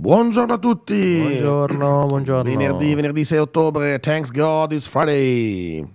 Buongiorno a tutti. Buongiorno, buongiorno. Venerdì, venerdì 6 ottobre, thanks God it's Friday.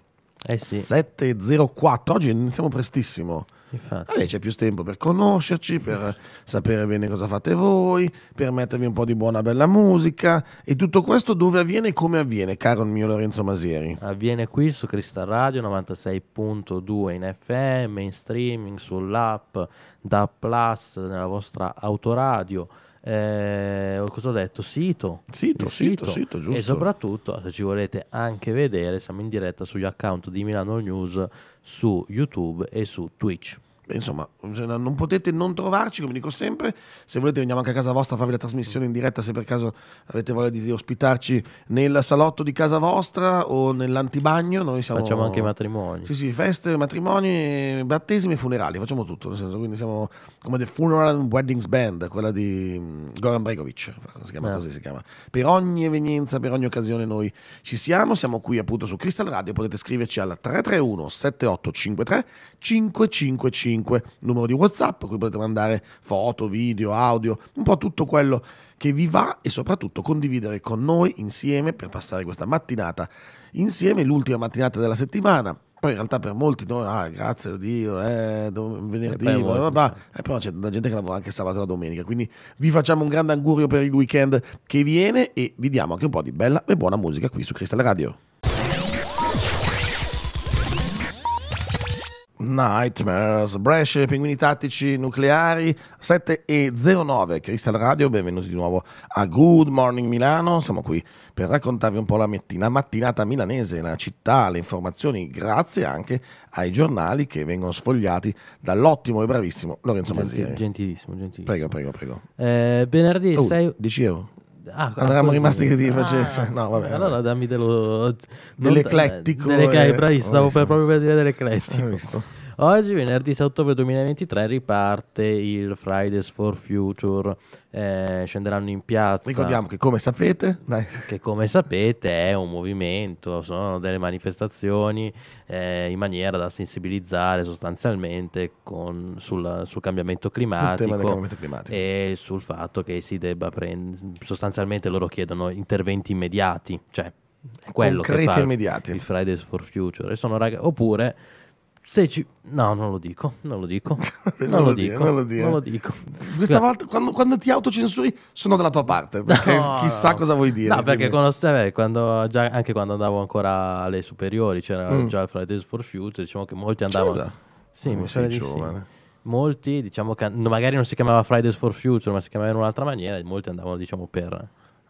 Eh sì. 7.04, oggi iniziamo prestissimo. Infatti. Allora, c'è più tempo per conoscerci, per sapere bene cosa fate voi, per mettervi un po' di buona bella musica e tutto questo dove avviene e come avviene, caro il mio Lorenzo Masieri. Avviene qui su Crystal Radio 96.2 in FM, in streaming, sull'app, da Plus, nella vostra autoradio eh, cosa ho detto? Sito, sito, sito, sito, sito E soprattutto, se ci volete anche vedere, siamo in diretta sugli account di Milano News su YouTube e su Twitch insomma, non potete non trovarci, come dico sempre. Se volete veniamo anche a casa vostra a farvi la trasmissione in diretta, se per caso avete voglia di ospitarci nel salotto di casa vostra o nell'antibagno. Noi siamo... Facciamo anche i matrimoni. Sì, sì, feste, matrimoni, battesimi e funerali, facciamo tutto. Nel senso, quindi siamo come The Funeral and Weddings Band, quella di mm, Goran Bregovic, si chiama eh. così, si chiama. Per ogni evenienza, per ogni occasione noi ci siamo, siamo qui appunto su Crystal Radio, potete scriverci al 331 7853 555 335, numero di WhatsApp, qui potete mandare foto, video, audio, un po' tutto quello che vi va e soprattutto condividere con noi insieme per passare questa mattinata insieme, l'ultima mattinata della settimana. Poi in realtà per molti noi, ah grazie a Dio, eh, venerdì, e eh, bla bla bla. Eh, però c'è la gente che lavora anche sabato e domenica, quindi vi facciamo un grande augurio per il weekend che viene e vi diamo anche un po' di bella e buona musica qui su Crystal Radio. Nightmares, Brescia, Pinguini Tattici Nucleari 7 e 09, Crystal Radio, benvenuti di nuovo a Good Morning Milano, siamo qui per raccontarvi un po' la mattina, mattinata milanese, la città, le informazioni, grazie anche ai giornali che vengono sfogliati dall'ottimo e bravissimo Lorenzo Genti, Mazzieri. Gentilissimo, gentilissimo. Prego, prego, prego. Eh, venerdì oh, 6... Dicevo. Ah, Eravamo ah, rimasti che ti ah, facessi. Ah, no, vabbè, allora vabbè. dammi dello, dell'eclettico. Delle, eh, bravissimo, stavo per, proprio per dire dell'eclettico. Oggi, venerdì 6 ottobre 2023, riparte il Fridays for Future. Eh, scenderanno in piazza. Ricordiamo che, come sapete, dai. che come sapete è un movimento, sono delle manifestazioni eh, in maniera da sensibilizzare sostanzialmente con, sul, sul, cambiamento climatico, cambiamento climatico, e sul fatto che si debba prendere. Sostanzialmente loro chiedono interventi immediati, cioè quello Concreti che fa immediati. il Fridays for Future. Oppure ci... No, non lo dico, non lo dico. non, non, lo dico, dire, non, lo dire. non lo dico. Questa volta, quando, quando, ti autocensuri, sono dalla tua parte. Perché no, chissà no. cosa vuoi dire. No, perché quando, eh, quando, già, anche quando andavo ancora alle superiori c'era mm. già il Fridays for Future. Diciamo che molti andavano. C'era. Sì, ah, mi sei giovane. Molti, diciamo che magari non si chiamava Fridays for Future, ma si chiamava in un'altra maniera. E molti andavano, diciamo, per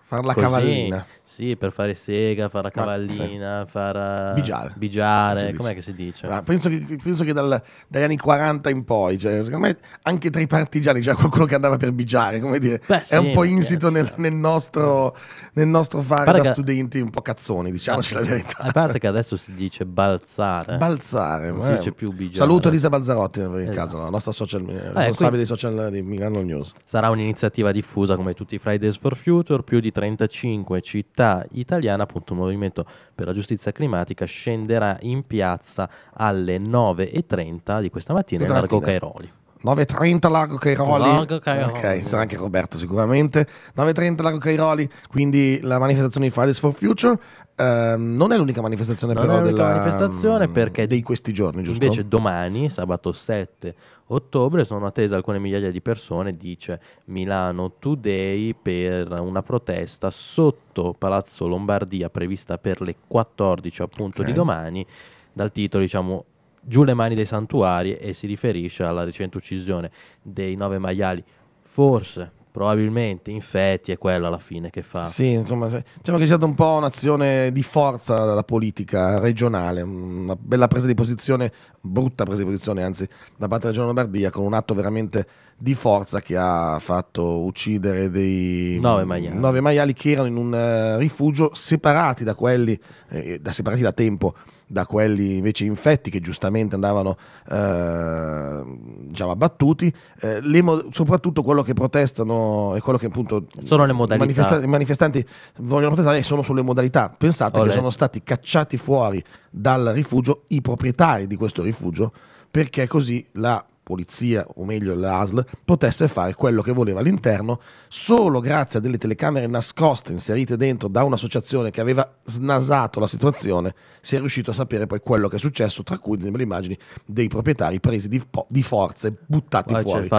Fare la Così, cavallina. Sì, per fare sega, fare la cavallina, sì. fare... Eh, bigiare. Bigiare, com'è che si dice? Ma penso che, penso che dal, dagli anni 40 in poi, cioè, secondo me anche tra i partigiani c'era qualcuno che andava per bigiare, come dire, Beh, sì, è un po' insito nel, nel, nostro, nel nostro fare da studenti un po' cazzoni, diciamoci ah, la verità. A parte che adesso si dice balzare. Balzare. Non si dice più bigiare. Saluto Lisa Balzarotti per esatto. caso, la nostra social, eh, eh, responsabile qui, dei social di Milano News. Sarà un'iniziativa diffusa come tutti i Fridays for Future, più di 35 città italiane, appunto il Movimento per la Giustizia Climatica scenderà in piazza alle 9.30 di questa mattina in Largo Cairoli. 9.30 Largo Cairoli. Largo Cairoli. Ok, sarà anche Roberto sicuramente. 9.30 Largo Cairoli, quindi la manifestazione di Fridays for Future. Ehm, non è l'unica manifestazione non però è l'unica della, manifestazione mm, perché di questi giorni, giusto? Invece domani, sabato 7 ottobre, sono attese alcune migliaia di persone, dice Milano Today, per una protesta sotto Palazzo Lombardia prevista per le 14 appunto okay. di domani, dal titolo diciamo Giù le mani dei santuari e si riferisce alla recente uccisione dei nove maiali, forse probabilmente infetti è quello alla fine che fa. Sì, insomma, diciamo che c'è stata un po' un'azione di forza dalla politica regionale, una bella presa di posizione, brutta presa di posizione anzi, da parte della Regione Lombardia con un atto veramente di forza che ha fatto uccidere dei nove maiali, nove maiali che erano in un eh, rifugio separati da quelli, eh, da, separati da tempo da quelli invece infetti che giustamente andavano eh, diciamo, abbattuti, eh, mo- soprattutto quello che protestano e quello che appunto sono le modalità. Manifesta- i manifestanti vogliono protestare sono sulle modalità. Pensate Olè. che sono stati cacciati fuori dal rifugio i proprietari di questo rifugio perché così la polizia, o meglio l'ASL, potesse fare quello che voleva all'interno solo grazie a delle telecamere nascoste inserite dentro da un'associazione che aveva snasato la situazione, si è riuscito a sapere poi quello che è successo, tra cui le immagini dei proprietari presi di, di forza e buttati poi fuori c'è il, il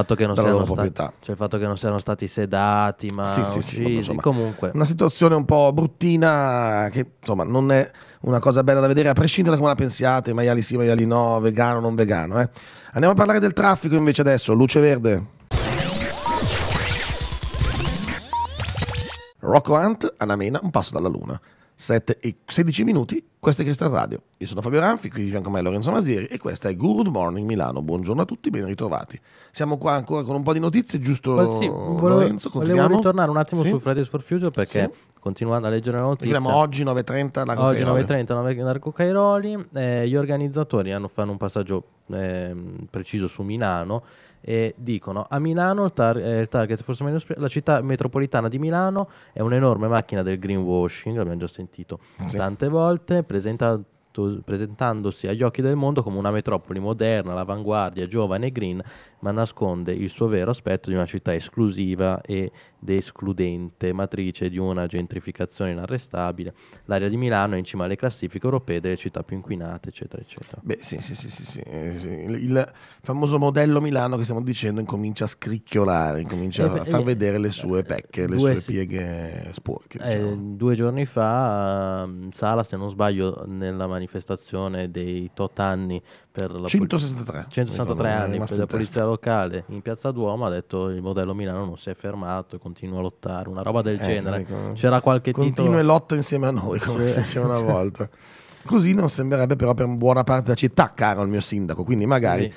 fatto che non siano stati sedati, ma sì, uccisi, sì, sì, insomma, comunque. Una situazione un po' bruttina che insomma non è una cosa bella da vedere a prescindere da come la pensiate, maiali sì, maiali no, vegano, non vegano, eh Andiamo a parlare del traffico invece adesso, luce verde. Rocco Hunt, Anamena, un passo dalla luna. 7 e 16 minuti, questa è Cristal Radio. Io sono Fabio Ranfi, qui di fianco a me Lorenzo Masieri e questa è Good Morning Milano. Buongiorno a tutti, ben ritrovati. Siamo qua ancora con un po' di notizie, giusto Vol- sì, volevo, Lorenzo? Volevo ritornare un attimo sì? su Fridays for Future perché sì? continuando a leggere la notizia... Siamo oggi 9.30 Largo Oggi 9.30 9, Largo Cairoli, eh, gli organizzatori hanno, fanno un passaggio eh, preciso su Milano e dicono a Milano il, tar- eh, il target forse meglio sp- la città metropolitana di Milano è un'enorme macchina del greenwashing, l'abbiamo già sentito sì. tante volte, presenta- presentandosi agli occhi del mondo come una metropoli moderna, all'avanguardia, giovane e green, ma nasconde il suo vero aspetto di una città esclusiva ed escludente, matrice di una gentrificazione inarrestabile. L'area di Milano è in cima alle classifiche europee delle città più inquinate, eccetera, eccetera. Beh, sì, sì, sì, sì, sì. Eh, il famoso modello Milano che stiamo dicendo incomincia a scricchiolare, incomincia eh, a far eh, vedere le sue eh, pecche, le sue pieghe sporche. Eh, diciamo. Eh, due giorni fa, ehm, Sala, se non sbaglio, nella manifestazione dei tot anni per la 163, 163 anni per la polizia locale in piazza Duomo ha detto il modello Milano non si è fermato, continua a lottare, una roba del eh, genere. Ecco. C'era qualche Continua titolo... Continua e lotta insieme a noi, come si diceva una volta. Così non sembrerebbe però per buona parte della città, caro il mio sindaco, quindi magari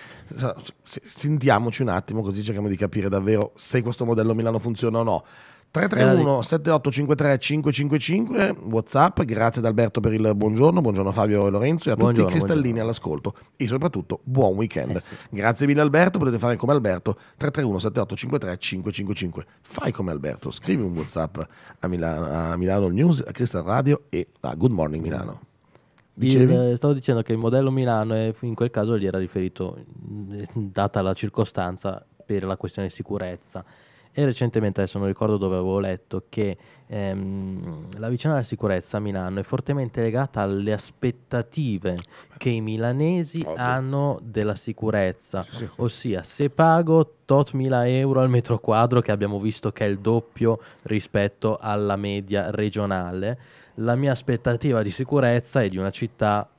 sì. sentiamoci un attimo così cerchiamo di capire davvero se questo modello Milano funziona o no. 331 7853 555 Whatsapp, grazie ad Alberto per il buongiorno, buongiorno Fabio e Lorenzo e a buongiorno, tutti i cristallini all'ascolto e soprattutto buon weekend. Eh sì. Grazie mille Alberto, potete fare come Alberto 331 7853 555. Fai come Alberto, scrivi un Whatsapp a Milano, a Milano News, a Cristal Radio e a Good Morning Milano. Il, eh, stavo dicendo che il modello Milano è, in quel caso gli era riferito, mm, eh, data la circostanza, per la questione di sicurezza e recentemente, adesso non ricordo dove avevo letto, che ehm, la vicenda della sicurezza a Milano è fortemente legata alle aspettative che i milanesi Ovvio. hanno della sicurezza. Sì, sì. Ossia, se pago tot mila euro al metro quadro, che abbiamo visto che è il doppio rispetto alla media regionale, la mia aspettativa di sicurezza è di una città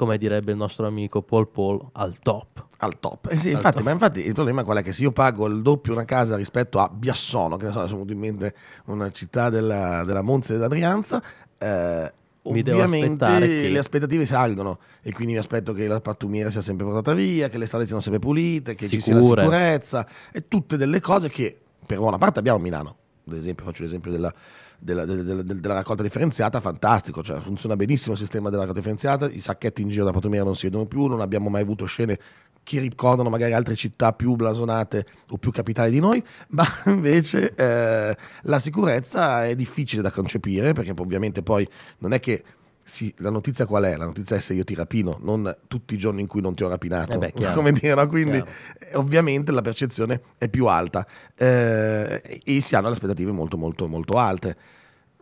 come direbbe il nostro amico Paul Paul, al top. Al top. Eh sì, al infatti, top. Ma infatti il problema qual è che se io pago il doppio una casa rispetto a Biassono, che ne so, sono in mente una città della, della Monza e della Brianza, eh, mi ovviamente che... le aspettative salgono e quindi mi aspetto che la pattumiera sia sempre portata via, che le strade siano sempre pulite, che Sicure. ci sia la sicurezza e tutte delle cose che per buona parte abbiamo a Milano. Ad esempio, faccio l'esempio della della, della, della, raccolta differenziata, fantastico, cioè funziona benissimo il sistema della raccolta differenziata, i sacchetti in giro da Patomiera non si vedono più, non abbiamo mai avuto scene che ricordano magari altre città più blasonate o più capitali di noi, ma invece eh, la sicurezza è difficile da concepire perché ovviamente poi non è che sì, la notizia qual è? La notizia è se io ti rapino, non tutti i giorni in cui non ti ho rapinato. Eh beh, chiaro, come dire, no? Quindi chiaro. ovviamente la percezione è più alta eh, e si hanno le aspettative molto molto molto alte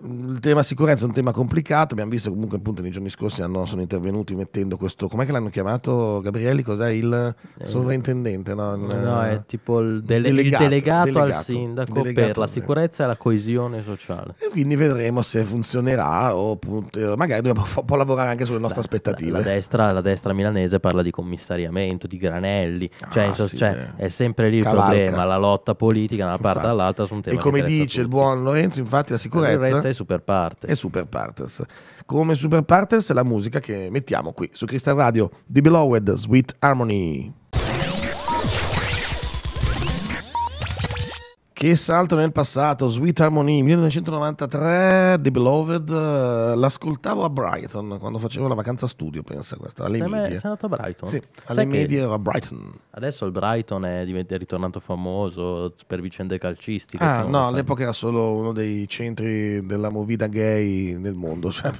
il tema sicurezza è un tema complicato, abbiamo visto comunque appunto nei giorni scorsi hanno, sono intervenuti mettendo questo, com'è che l'hanno chiamato Gabrielli? Cos'è il eh, sovrintendente? No, il, no è tipo il, dele- delegato, il delegato, delegato, al sindaco delegato per la sicurezza e la coesione sociale. E quindi vedremo se funzionerà o appunto, eh, magari dobbiamo un po' lavorare anche sulle nostre la, aspettative. La destra, la destra, milanese parla di commissariamento, di granelli, ah, cioè, sì, cioè eh. è sempre lì Cavalca. il problema, la lotta politica da una parte infatti. all'altra su un tema. E come dice il buon Lorenzo, infatti la sicurezza e Super Partners. E Super Partners. Come Super Partners la musica che mettiamo qui su Crystal Radio, The Beloved, Sweet Harmony. Che salto nel passato, Sweet Harmony 1993, The Beloved, eh, l'ascoltavo a Brighton quando facevo la vacanza studio, pensa questa, alle sei, medie. Sei andato a Brighton? Sì, alle Sai medie ero a Brighton. Adesso il Brighton è, divent- è ritornato famoso per vicende calcistiche. Ah no, all'epoca era solo uno dei centri della movida gay nel mondo. Cioè,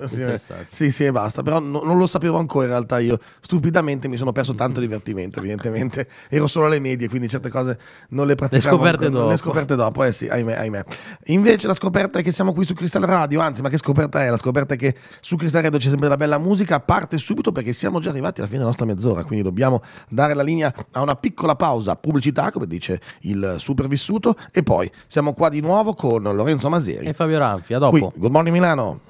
sì, sì e basta, però no, non lo sapevo ancora in realtà io. Stupidamente mi sono perso tanto divertimento, evidentemente. Ero solo alle medie, quindi certe cose non le praticavo. Le scoperte ancora, dopo. Le scoperte scoperte dopo, eh sì, ahimè, ahimè. Invece la scoperta è che siamo qui su Crystal Radio, anzi, ma che scoperta è? La scoperta è che su Crystal Radio c'è sempre della bella musica, parte subito perché siamo già arrivati alla fine della nostra mezz'ora, quindi dobbiamo dare la linea a una piccola pausa pubblicità, come dice il supervissuto, e poi siamo qua di nuovo con Lorenzo Maseri e Fabio Ranfi, a dopo. Qui, Good Morning Milano.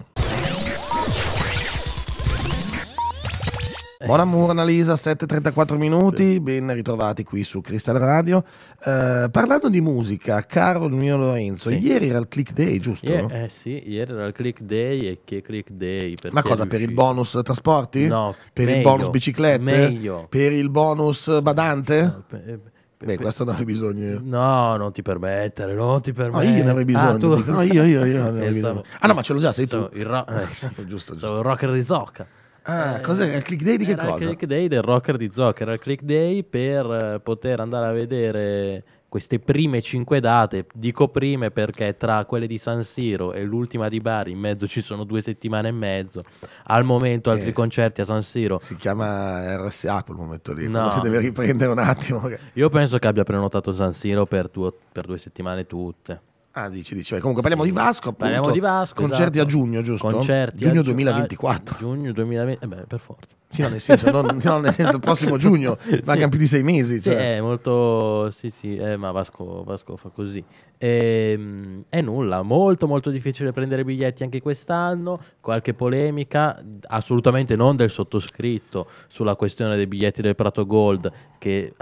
Buon amore Annalisa, 7.34 minuti, ben ritrovati qui su Crystal Radio. Eh, parlando di musica, caro il mio Lorenzo, sì. ieri era il click day, giusto? Yeah, eh sì, ieri era il click day e che click day. Ma cosa, per il bonus trasporti? No. Per meglio, il bonus biciclette? Meglio. Per il bonus badante? No, per, eh, Beh, questo non avrei bisogno. No, non ti permettere, non ti permettere. No, io ne avrei bisogno. Ah, tu... no, io, io, io. Ne avrei bisogno. Eh, ah, no, ma ce l'ho già, sei tu. il ro- eh, giusto, giusto. So, il rocker di Zocca. Ah, eh, cos'era il click day di che cosa? il click day del rocker di Zoc, era il click day per eh, poter andare a vedere queste prime cinque date, dico prime perché tra quelle di San Siro e l'ultima di Bari in mezzo ci sono due settimane e mezzo, al momento altri eh, concerti a San Siro. Si chiama RSA quel momento lì, no. si deve riprendere un attimo. Io penso che abbia prenotato San Siro per, tuo, per due settimane tutte. Ah, dici, dici. Beh, comunque parliamo sì, di Vasco, appunto. Parliamo di Vasco. Concerti esatto. a giugno, giusto? Concerti giugno a 2024. A giugno 2020, ah, eh beh, per forza. Sì, no, nel senso, non, no, nel senso prossimo giugno, sì. mancano più di sei mesi. Cioè. Sì, eh, è molto, sì, sì, eh, ma Vasco, Vasco, fa così. E, ehm, è nulla, molto, molto difficile prendere biglietti anche quest'anno, qualche polemica, assolutamente non del sottoscritto sulla questione dei biglietti del Prato Gold che,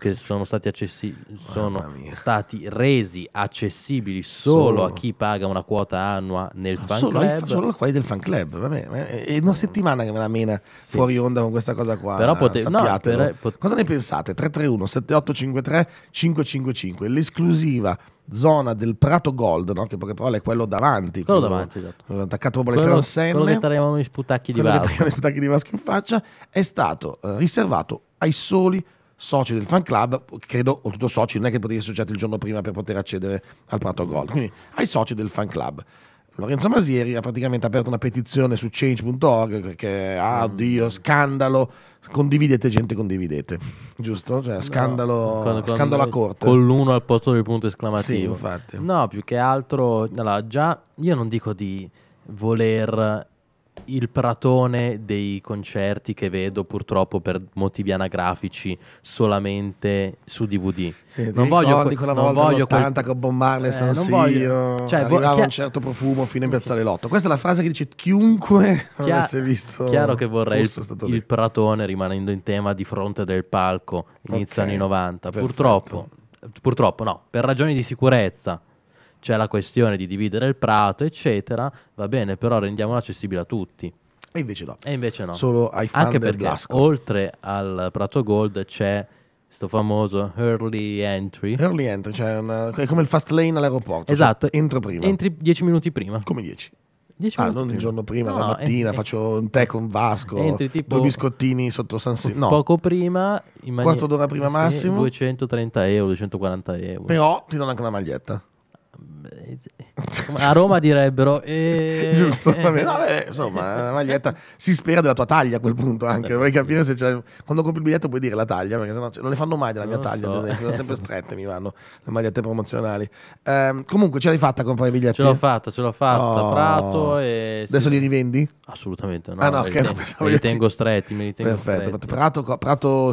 che sono, stati, accessi- sono stati resi accessibili solo, solo, a chi paga una quota annua nel fan solo club. Ai, solo a quelli del fan club. Vabbè, è una mm. settimana che me la mena sì. fuori onda con questa cosa qua. Però pote- no, per, pot- Cosa ne pensate? 331 7853 555, l'esclusiva zona del Prato Gold, no? che poche parole è quello davanti. Quello, quello davanti, esatto. Attaccato proprio alle transenne. Quello che tagliavano gli sputacchi di Vasco. Quello che tagliavano gli sputacchi di Vasco in faccia è stato eh, riservato ai soli soci del fan club, credo, o tutto soci, non è che potevi associarti il giorno prima per poter accedere al Prato Gold, quindi ai soci del fan club. Lorenzo Masieri ha praticamente aperto una petizione su change.org perché, ah, Dio, mm. scandalo, condividete gente, condividete, giusto? Cioè, scandalo, no, quando, quando scandalo a corte. Con l'uno al posto del punto esclamativo. Sì, infatti. No, più che altro, allora, già io non dico di voler il pratone dei concerti che vedo purtroppo per motivi anagrafici solamente su DVD. Sì, non voglio que- quella non voglio 80 quel... con Bob Marley, eh, San non voglio... cioè, arrivava vo- un certo profumo fino in Piazzale Lotto. Questa è la frase che dice chiunque Chia- avesse visto. Chiaro che vorrei il, il pratone rimanendo in tema di fronte del palco inizio okay, anni 90. Perfetto. Purtroppo, purtroppo no, per ragioni di sicurezza c'è la questione di dividere il prato, eccetera, va bene, però rendiamolo accessibile a tutti. E invece no. E invece no. Solo ai fan Anche perché Blasco. oltre al prato gold c'è questo famoso early entry. Early entry, cioè una, è come il fast lane all'aeroporto. Cioè esatto. Cioè entro prima. Entri 10 minuti prima. Come 10? ah, non prima. il giorno prima, no, la eh, mattina, entri, eh. faccio un tè con Vasco, entri tipo due biscottini sotto San Siro. No. Poco prima, in quarto d'ora prima massimo. 230 euro, 240 euro. Però ti danno anche una maglietta. it's A Roma direbbero. E... Giusto, va bene. insomma, la maglietta si spera della tua taglia a quel punto anche. Vuoi capire se c'è. Quando compri il biglietto puoi dire la taglia, perché sennò cioè, non le fanno mai della mia non taglia, so. ad esempio. Sono sempre strette, mi vanno le magliette promozionali. Um, comunque, ce l'hai fatta a comprare i biglietti? Ce l'ho fatta, ce l'ho fatta. Oh. Prato e. Adesso li rivendi? Assolutamente no. Ah, no, okay, li, no, me li tengo stretti, me li tengo Perfetto. stretti. Prato, prato,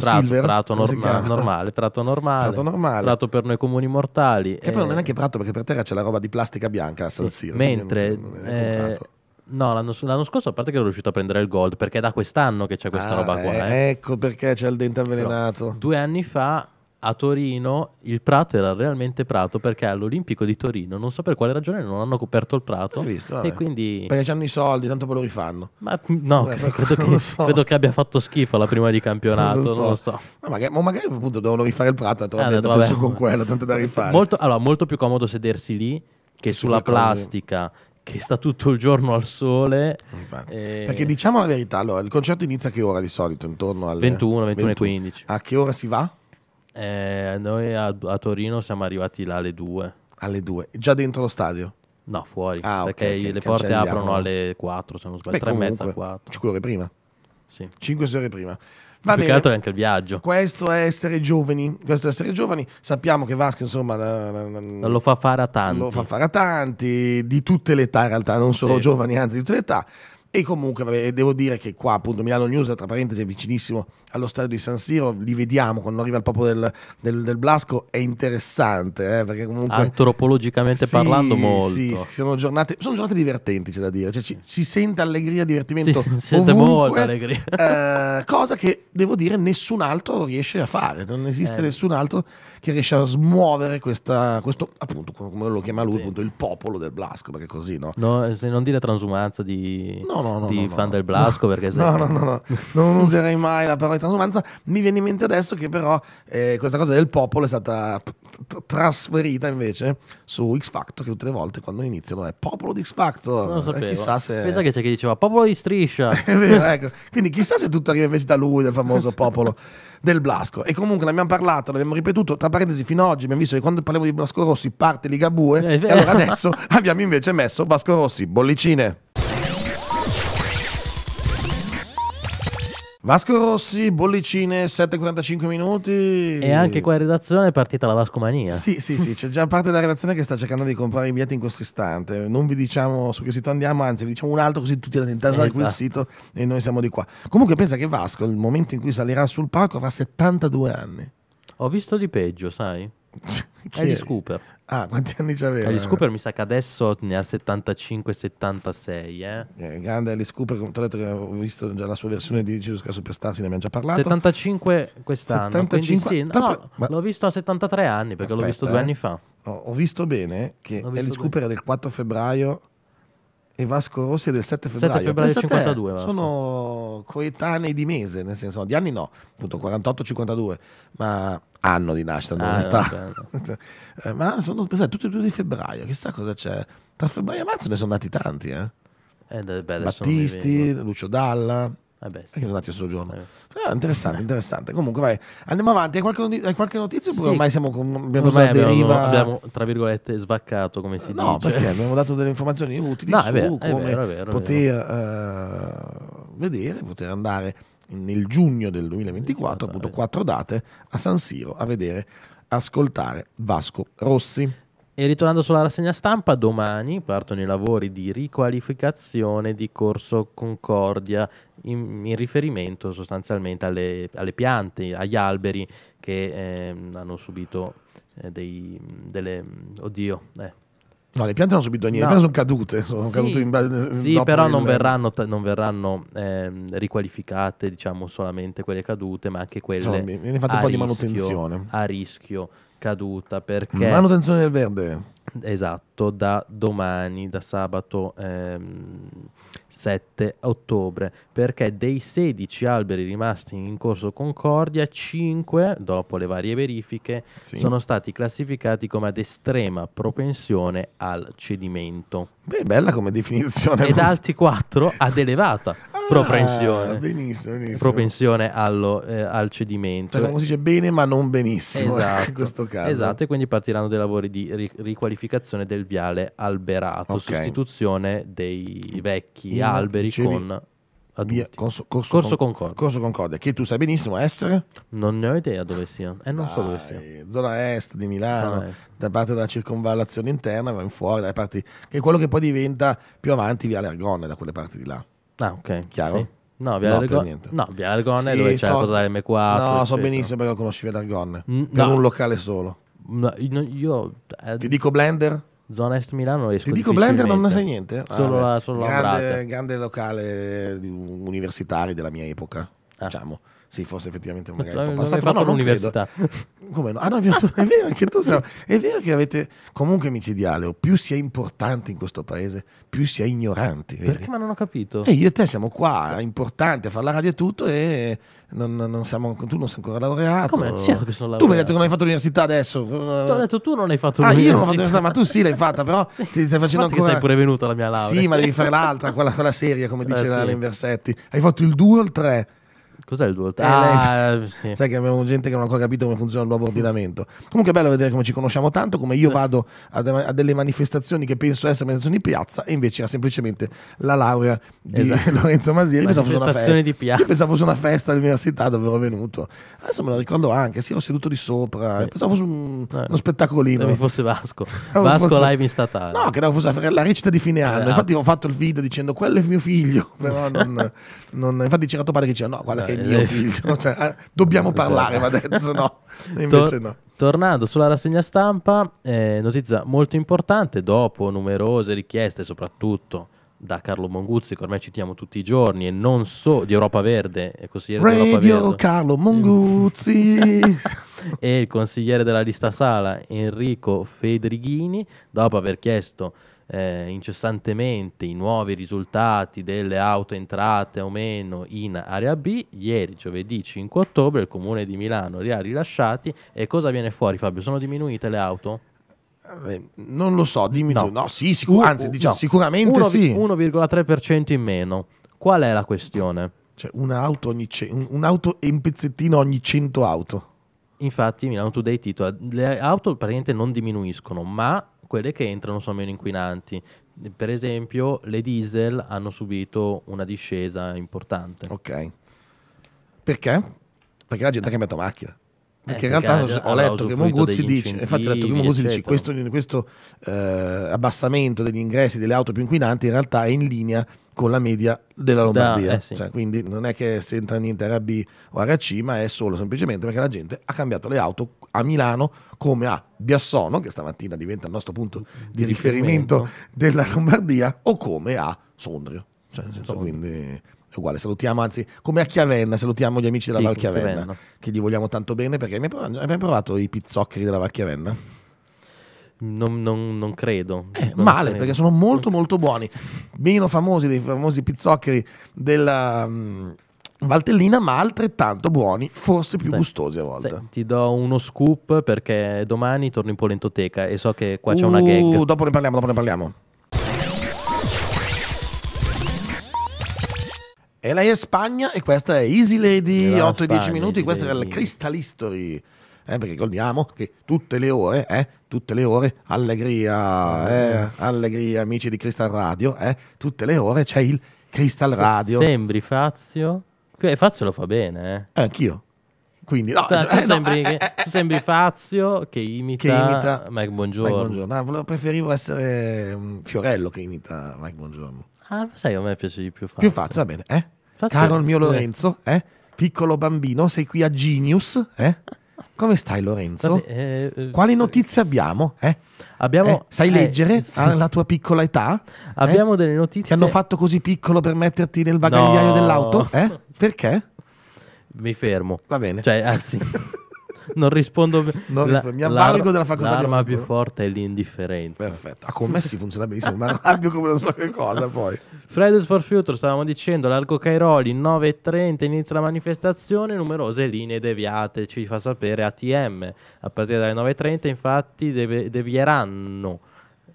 prato Silver. Prato norma- normale, prato normale. Prato normale. Prato per noi comuni mortali. Che e... poi non è eh. neanche prato, perché per terra c'è la roba di plastica bianca a San Siro. Mentre... Eh, no, l'anno, l'anno, scorso, a parte che ero riuscito a prendere il gold, perché è da quest'anno che c'è questa ah, roba qua. Eh. eh. Ecco perché c'è il dente avvelenato. Però, due anni fa a Torino il prato era realmente prato perché all'Olimpico di Torino, non so per quale ragione, non hanno coperto il prato. Visto, e quindi... Perché hanno i soldi, tanto poi lo rifanno. Ma no, Beh, credo, che, so. credo, che, abbia fatto schifo la prima di campionato, non lo so. Non lo so. Ma magari, ma magari appunto devono rifare il prato, tanto eh, detto, vabbè, con quello, tanto da rifare. Molto, allora, molto più comodo sedersi lì che sulla plastica che sta tutto il giorno al sole. E... Eh, perché diciamo la verità, allora, il concerto inizia a che ora di solito? Intorno alle 21, 21, e 15. A che ora si va? Eh, noi a, a, Torino siamo arrivati là alle 2. Alle 2, già dentro lo stadio? No, fuori, ah, perché okay, le porte aprono alle 4, se non sbaglio, Beh, 3 e mezza, a 4. 5 ore prima? Sì. 5 ore prima. Va Più bene. che anche il viaggio. Questo è essere giovani. Questo è essere giovani. Sappiamo che Vasco, insomma, lo fa fare a tanti. Lo fa fare a tanti, di tutte le età in realtà, non solo sì. giovani, anzi di tutte le età. E comunque vabbè, devo dire che qua appunto Milano News, tra parentesi, è vicinissimo allo stadio di San Siro, li vediamo quando arriva il popolo del, del, del Blasco, è interessante, eh, perché comunque... Antropologicamente sì, parlando molto. Sì, sì sono, giornate, sono, giornate, divertenti, c'è da dire, cioè, ci, si sente allegria, divertimento. Sì, si, si sente molto allegria. Eh, cosa che devo dire nessun altro riesce a fare, non esiste eh. nessun altro che riesce a smuovere questa, questo, appunto, come lo chiama lui, sì. appunto, il popolo del Blasco, perché così, no? No, eh, se non dire transumanza di, no, no, no, di fan del Blasco, perché se... No, no, no, non userei mai la parola di transumanza, mi viene in mente adesso che però eh, questa cosa del popolo è stata trasferita invece su X Factor, che tutte le volte quando iniziano è popolo di X Factor. Non lo eh, sapevo. Eh, chissà se... Pensa che c'è chi diceva popolo di striscia. è vero, ecco. Quindi chissà se tutto arriva invece da lui, del famoso popolo del Blasco. E comunque l'abbiamo parlato, l'abbiamo ripetuto, tra parentesi, fino ad oggi abbiamo visto che quando parliamo di Blasco Rossi parte Ligabue, eh, e allora adesso abbiamo invece messo Blasco Rossi, bollicine. Vasco Rossi, bollicine, 7,45 minuti. E anche qua in redazione è partita la Vascomania. Sì, sì, sì, c'è già parte della redazione che sta cercando di comprare i biglietti in questo istante. Non vi diciamo su che sito andiamo, anzi vi diciamo un altro così tutti andate esatto. da quel sito e noi siamo di qua. Comunque pensa che Vasco, il momento in cui salirà sul palco, avrà 72 anni. Ho visto di peggio, sai? Alice è? Cooper. Ah, quanti anni c'aveva? Alice Cooper mi sa che adesso ne ha 75-76, eh? eh grande Alice Cooper, come ho detto che ho visto già la sua versione di Jesus Christ Superstar, se ne abbiamo già parlato. 75 quest'anno, 75... Sì, no, ma... l'ho visto a 73 anni, perché Aspetta, l'ho visto due eh. anni fa. Eh. ho visto bene che visto Alice bene. Cooper è del 4 febbraio e Vasco Rossi è del 7 febbraio. 7 febbraio 52. Te, sono coetanei di mese, nel senso di anni no, appunto 48-52, ma anno di nascita ah, in realtà. Eh, ma sono pensate, tutti e due di febbraio, chissà cosa c'è. Tra febbraio e marzo ne sono nati tanti, eh. eh beh, Battisti, Lucio Dalla, Vabbè, eh sì. Perché sono andati a Eh. Ah, interessante, interessante. Comunque vai, andiamo avanti. Hai qualche, hai qualche notizia sì. ormai siamo con, abbiamo ormai abbiamo, deriva... abbiamo, tra virgolette, svaccato, come si no, dice. No, perché abbiamo dato delle informazioni utili no, su vero, come vero, vero, poter uh, vedere, poter andare nel giugno del 2024, appunto quattro date, a San Siro a vedere, ascoltare Vasco Rossi. E ritornando sulla rassegna stampa, domani partono i lavori di riqualificazione di Corso Concordia in, in riferimento sostanzialmente alle, alle, piante, agli alberi che eh, hanno subito eh, dei, delle... oddio, eh, No, le piante non hanno subito niente, no. le piante sono cadute. Sono sì, cadute in, in eh, sì però il... non verranno, non verranno ehm, riqualificate diciamo, solamente quelle cadute, ma anche quelle no, viene fatto un po' di manutenzione. a rischio caduta. Perché... Manutenzione del verde. Esatto effetto da domani, da sabato ehm, 7 ottobre, perché dei 16 alberi rimasti in corso Concordia, 5, dopo le varie verifiche, sì. sono stati classificati come ad estrema propensione al cedimento. Beh, bella come definizione. Ed altri 4 ad elevata ah, propensione, ah, benissimo, benissimo. propensione allo, eh, al cedimento. Cioè, come si dice bene ma non benissimo esatto, in questo caso. Esatto, e quindi partiranno dei lavori di riqualificazione del del viale alberato, okay. sostituzione dei vecchi Io alberi dicevi... con Via, corso, corso, corso, con, Concordia. corso, Concordia. che tu sai benissimo essere? Non ne ho idea dove sia, e eh, non Dai, so dove sia. Zona est di Milano, est. da parte della circonvallazione interna, va in fuori, dalle parti, che è quello che poi diventa più avanti via Lergone, da quelle parti di là. Ah, ok. Chiaro? Sì. No, via no, Argon- no, via Argonne sì, dove so, c'è la cosa dell'M4. No, eccetera. so benissimo perché conosci via Argonne. Mm, per no. un locale solo. No, io, io eh, Ti dico Blender? zona est Milano esco Ti dico Blender non ne sai niente? Solo, ah, solo grande, grande locale universitario della mia epoca, ah. diciamo. Sì, forse effettivamente magari Ma passato, fatto no, l'università. Come no? Ah, no, è vero anche tu, sei, è vero che avete comunque micidiale, o più si è importanti in questo paese, più si è ignoranti. Vedi? Perché ma non ho capito? E io e te siamo qua, è importante, fare la radio e tutto e non, non siamo, tu non sei ancora laureato. Come? Certo che sono laureato. Tu mi hai detto che non hai fatto l'università adesso. Ti ho detto tu non hai fatto ah, l'università. Ah, io non ho fatto l'università, ma tu sì l'hai fatta, però sì. ti stai facendo Infatti ancora... sei pure venuta la mia laurea. Sì, ma devi fare l'altra, quella, quella seria, come eh, diceva Versetti. Hai fatto il 2 o il 3? Cos'è il dual tap? Eh, ah, ah, sì. Sai che abbiamo gente che non ha ancora capito come funziona il nuovo ordinamento. Comunque è bello vedere come ci conosciamo tanto, come io vado a, de- a delle manifestazioni che penso essere manifestazioni di piazza e invece era semplicemente la laurea di esatto. Lorenzo Masieri. Manifestazioni di piazza. Io pensavo fosse una festa all'università dove ero venuto. Adesso me lo ricordo anche, sì, ho seduto di sopra. Sì. Pensavo fosse un, eh. uno spettacolino. Se fosse Vasco. Vasco fosse... live in statale. No, che fosse la recita di fine anno. Eh, ah. infatti ho fatto il video dicendo quello è mio figlio, però non... non... Infatti c'era tuo padre che diceva no, guarda eh. che è eh, mio eh, figlio, cioè, ah, dobbiamo esatto. parlare, ma adesso no. Invece no. Tornando sulla rassegna stampa, eh, notizia molto importante, dopo numerose richieste, soprattutto da Carlo Monguzzi, che ormai citiamo tutti i giorni, e non so di Europa Verde, e consigliere Radio d'Europa Verde. Carlo mm. Monguzzi! e il consigliere della lista sala, Enrico Fedrighini, dopo aver chiesto eh, incessantemente i nuovi risultati delle auto entrate o meno in area B. Ieri, giovedì 5 ottobre, il comune di Milano li ha rilasciati e cosa viene fuori Fabio? Sono diminuite le auto? Eh, non lo so, dimmi no. tu. No, sì, sicur- anzi, diciamo, no. sicuramente 1, sì. 1,3% in meno. Qual è la questione? Cioè, un'auto, ogni ce- un'auto e un pezzettino ogni 100 auto. Infatti Milano Today titola, le auto praticamente non diminuiscono, ma quelle che entrano sono meno inquinanti. Per esempio, le diesel hanno subito una discesa importante. Ok. Perché? Perché la gente ha cambiato macchina perché eh, in realtà ho, letto che Monguzzi dice, infatti ho letto che Monguzzi dice questo, questo eh, abbassamento degli ingressi delle auto più inquinanti in realtà è in linea con la media della Lombardia. Da, eh sì. cioè, quindi non è che si entra niente era B o era C, ma è solo semplicemente perché la gente ha cambiato le auto a Milano come a Biassono, che stamattina diventa il nostro punto di riferimento della Lombardia, o come a Sondrio. Cioè, senso, quindi è uguale, salutiamo, anzi, come a Chiavenna, salutiamo gli amici della sì, Val Chiavenna, che gli vogliamo tanto bene perché abbiamo provato i pizzoccheri della Val Chiavenna? Non, non, non, credo. Eh, non male, credo. perché sono molto molto buoni. Meno famosi dei famosi pizzoccheri della um, Valtellina, ma altrettanto buoni, forse più sì. gustosi a volte. Sì. Ti do uno scoop perché domani torno in Polentoteca e so che qua uh, c'è una uh, gag. Dopo ne parliamo, dopo ne parliamo. E lei è Spagna e questa è Easy Lady, 8 e 10 minuti, questo Lady. era il Crystal History. Eh, perché ricordiamo che tutte le ore, eh, tutte le ore, allegria, ah, eh, eh, allegria, amici di Crystal Radio, eh, tutte le ore c'è il Crystal Radio. sembri Fazio, eh, Fazio lo fa bene, eh. eh anch'io. Quindi, no, tu, tu, sembri, no, tu sembri Fazio che imita, che imita Mike Buongiorno. Mike Buongiorno. Ah, preferivo essere mm, Fiorello che imita Mike Buongiorno. Ah, sai, a me piace di più Fazio. Più Fazio, va bene, eh? Infatti, Caro il mio eh. Lorenzo, eh? piccolo bambino, sei qui a Genius, eh? Come stai Lorenzo? Vabbè, eh, eh Quali notizie abbiamo? Eh? abbiamo eh, sai eh, leggere sì. alla tua piccola età? Abbiamo delle notizie. Ti hanno fatto così piccolo per metterti nel bagagliaio no. dell'auto? Perché? Mi fermo. Va bene. Cioè, anzi. non rispondo non la, rispondo. mi avvalgo della facoltà l'arma di più forte è l'indifferenza perfetto ah, con me si funziona benissimo ma arrabbio come non so che cosa poi Fridays for Future stavamo dicendo largo Cairoli 9.30 inizia la manifestazione numerose linee deviate ci fa sapere ATM a partire dalle 9.30 infatti deve, devieranno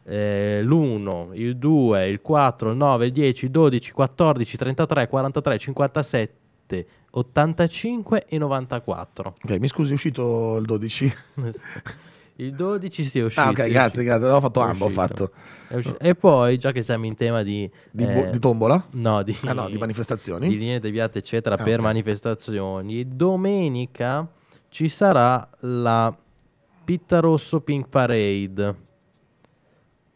eh, l'1, il 2, il 4, il 9, il 10, il 12, 14, 33, 43, 57 85 e 94. Ok, mi scusi, è uscito il 12. Eh il 12 si sì, è ah, uscito. Ah, ok, grazie, grazie. L'ho fatto ambo, ho fatto. E poi, già che siamo in tema di... Di, eh, di tombola? No di, ah, no, di manifestazioni. Di linee deviate, eccetera, ah, per okay. manifestazioni. Domenica ci sarà la Pitta Rosso Pink Parade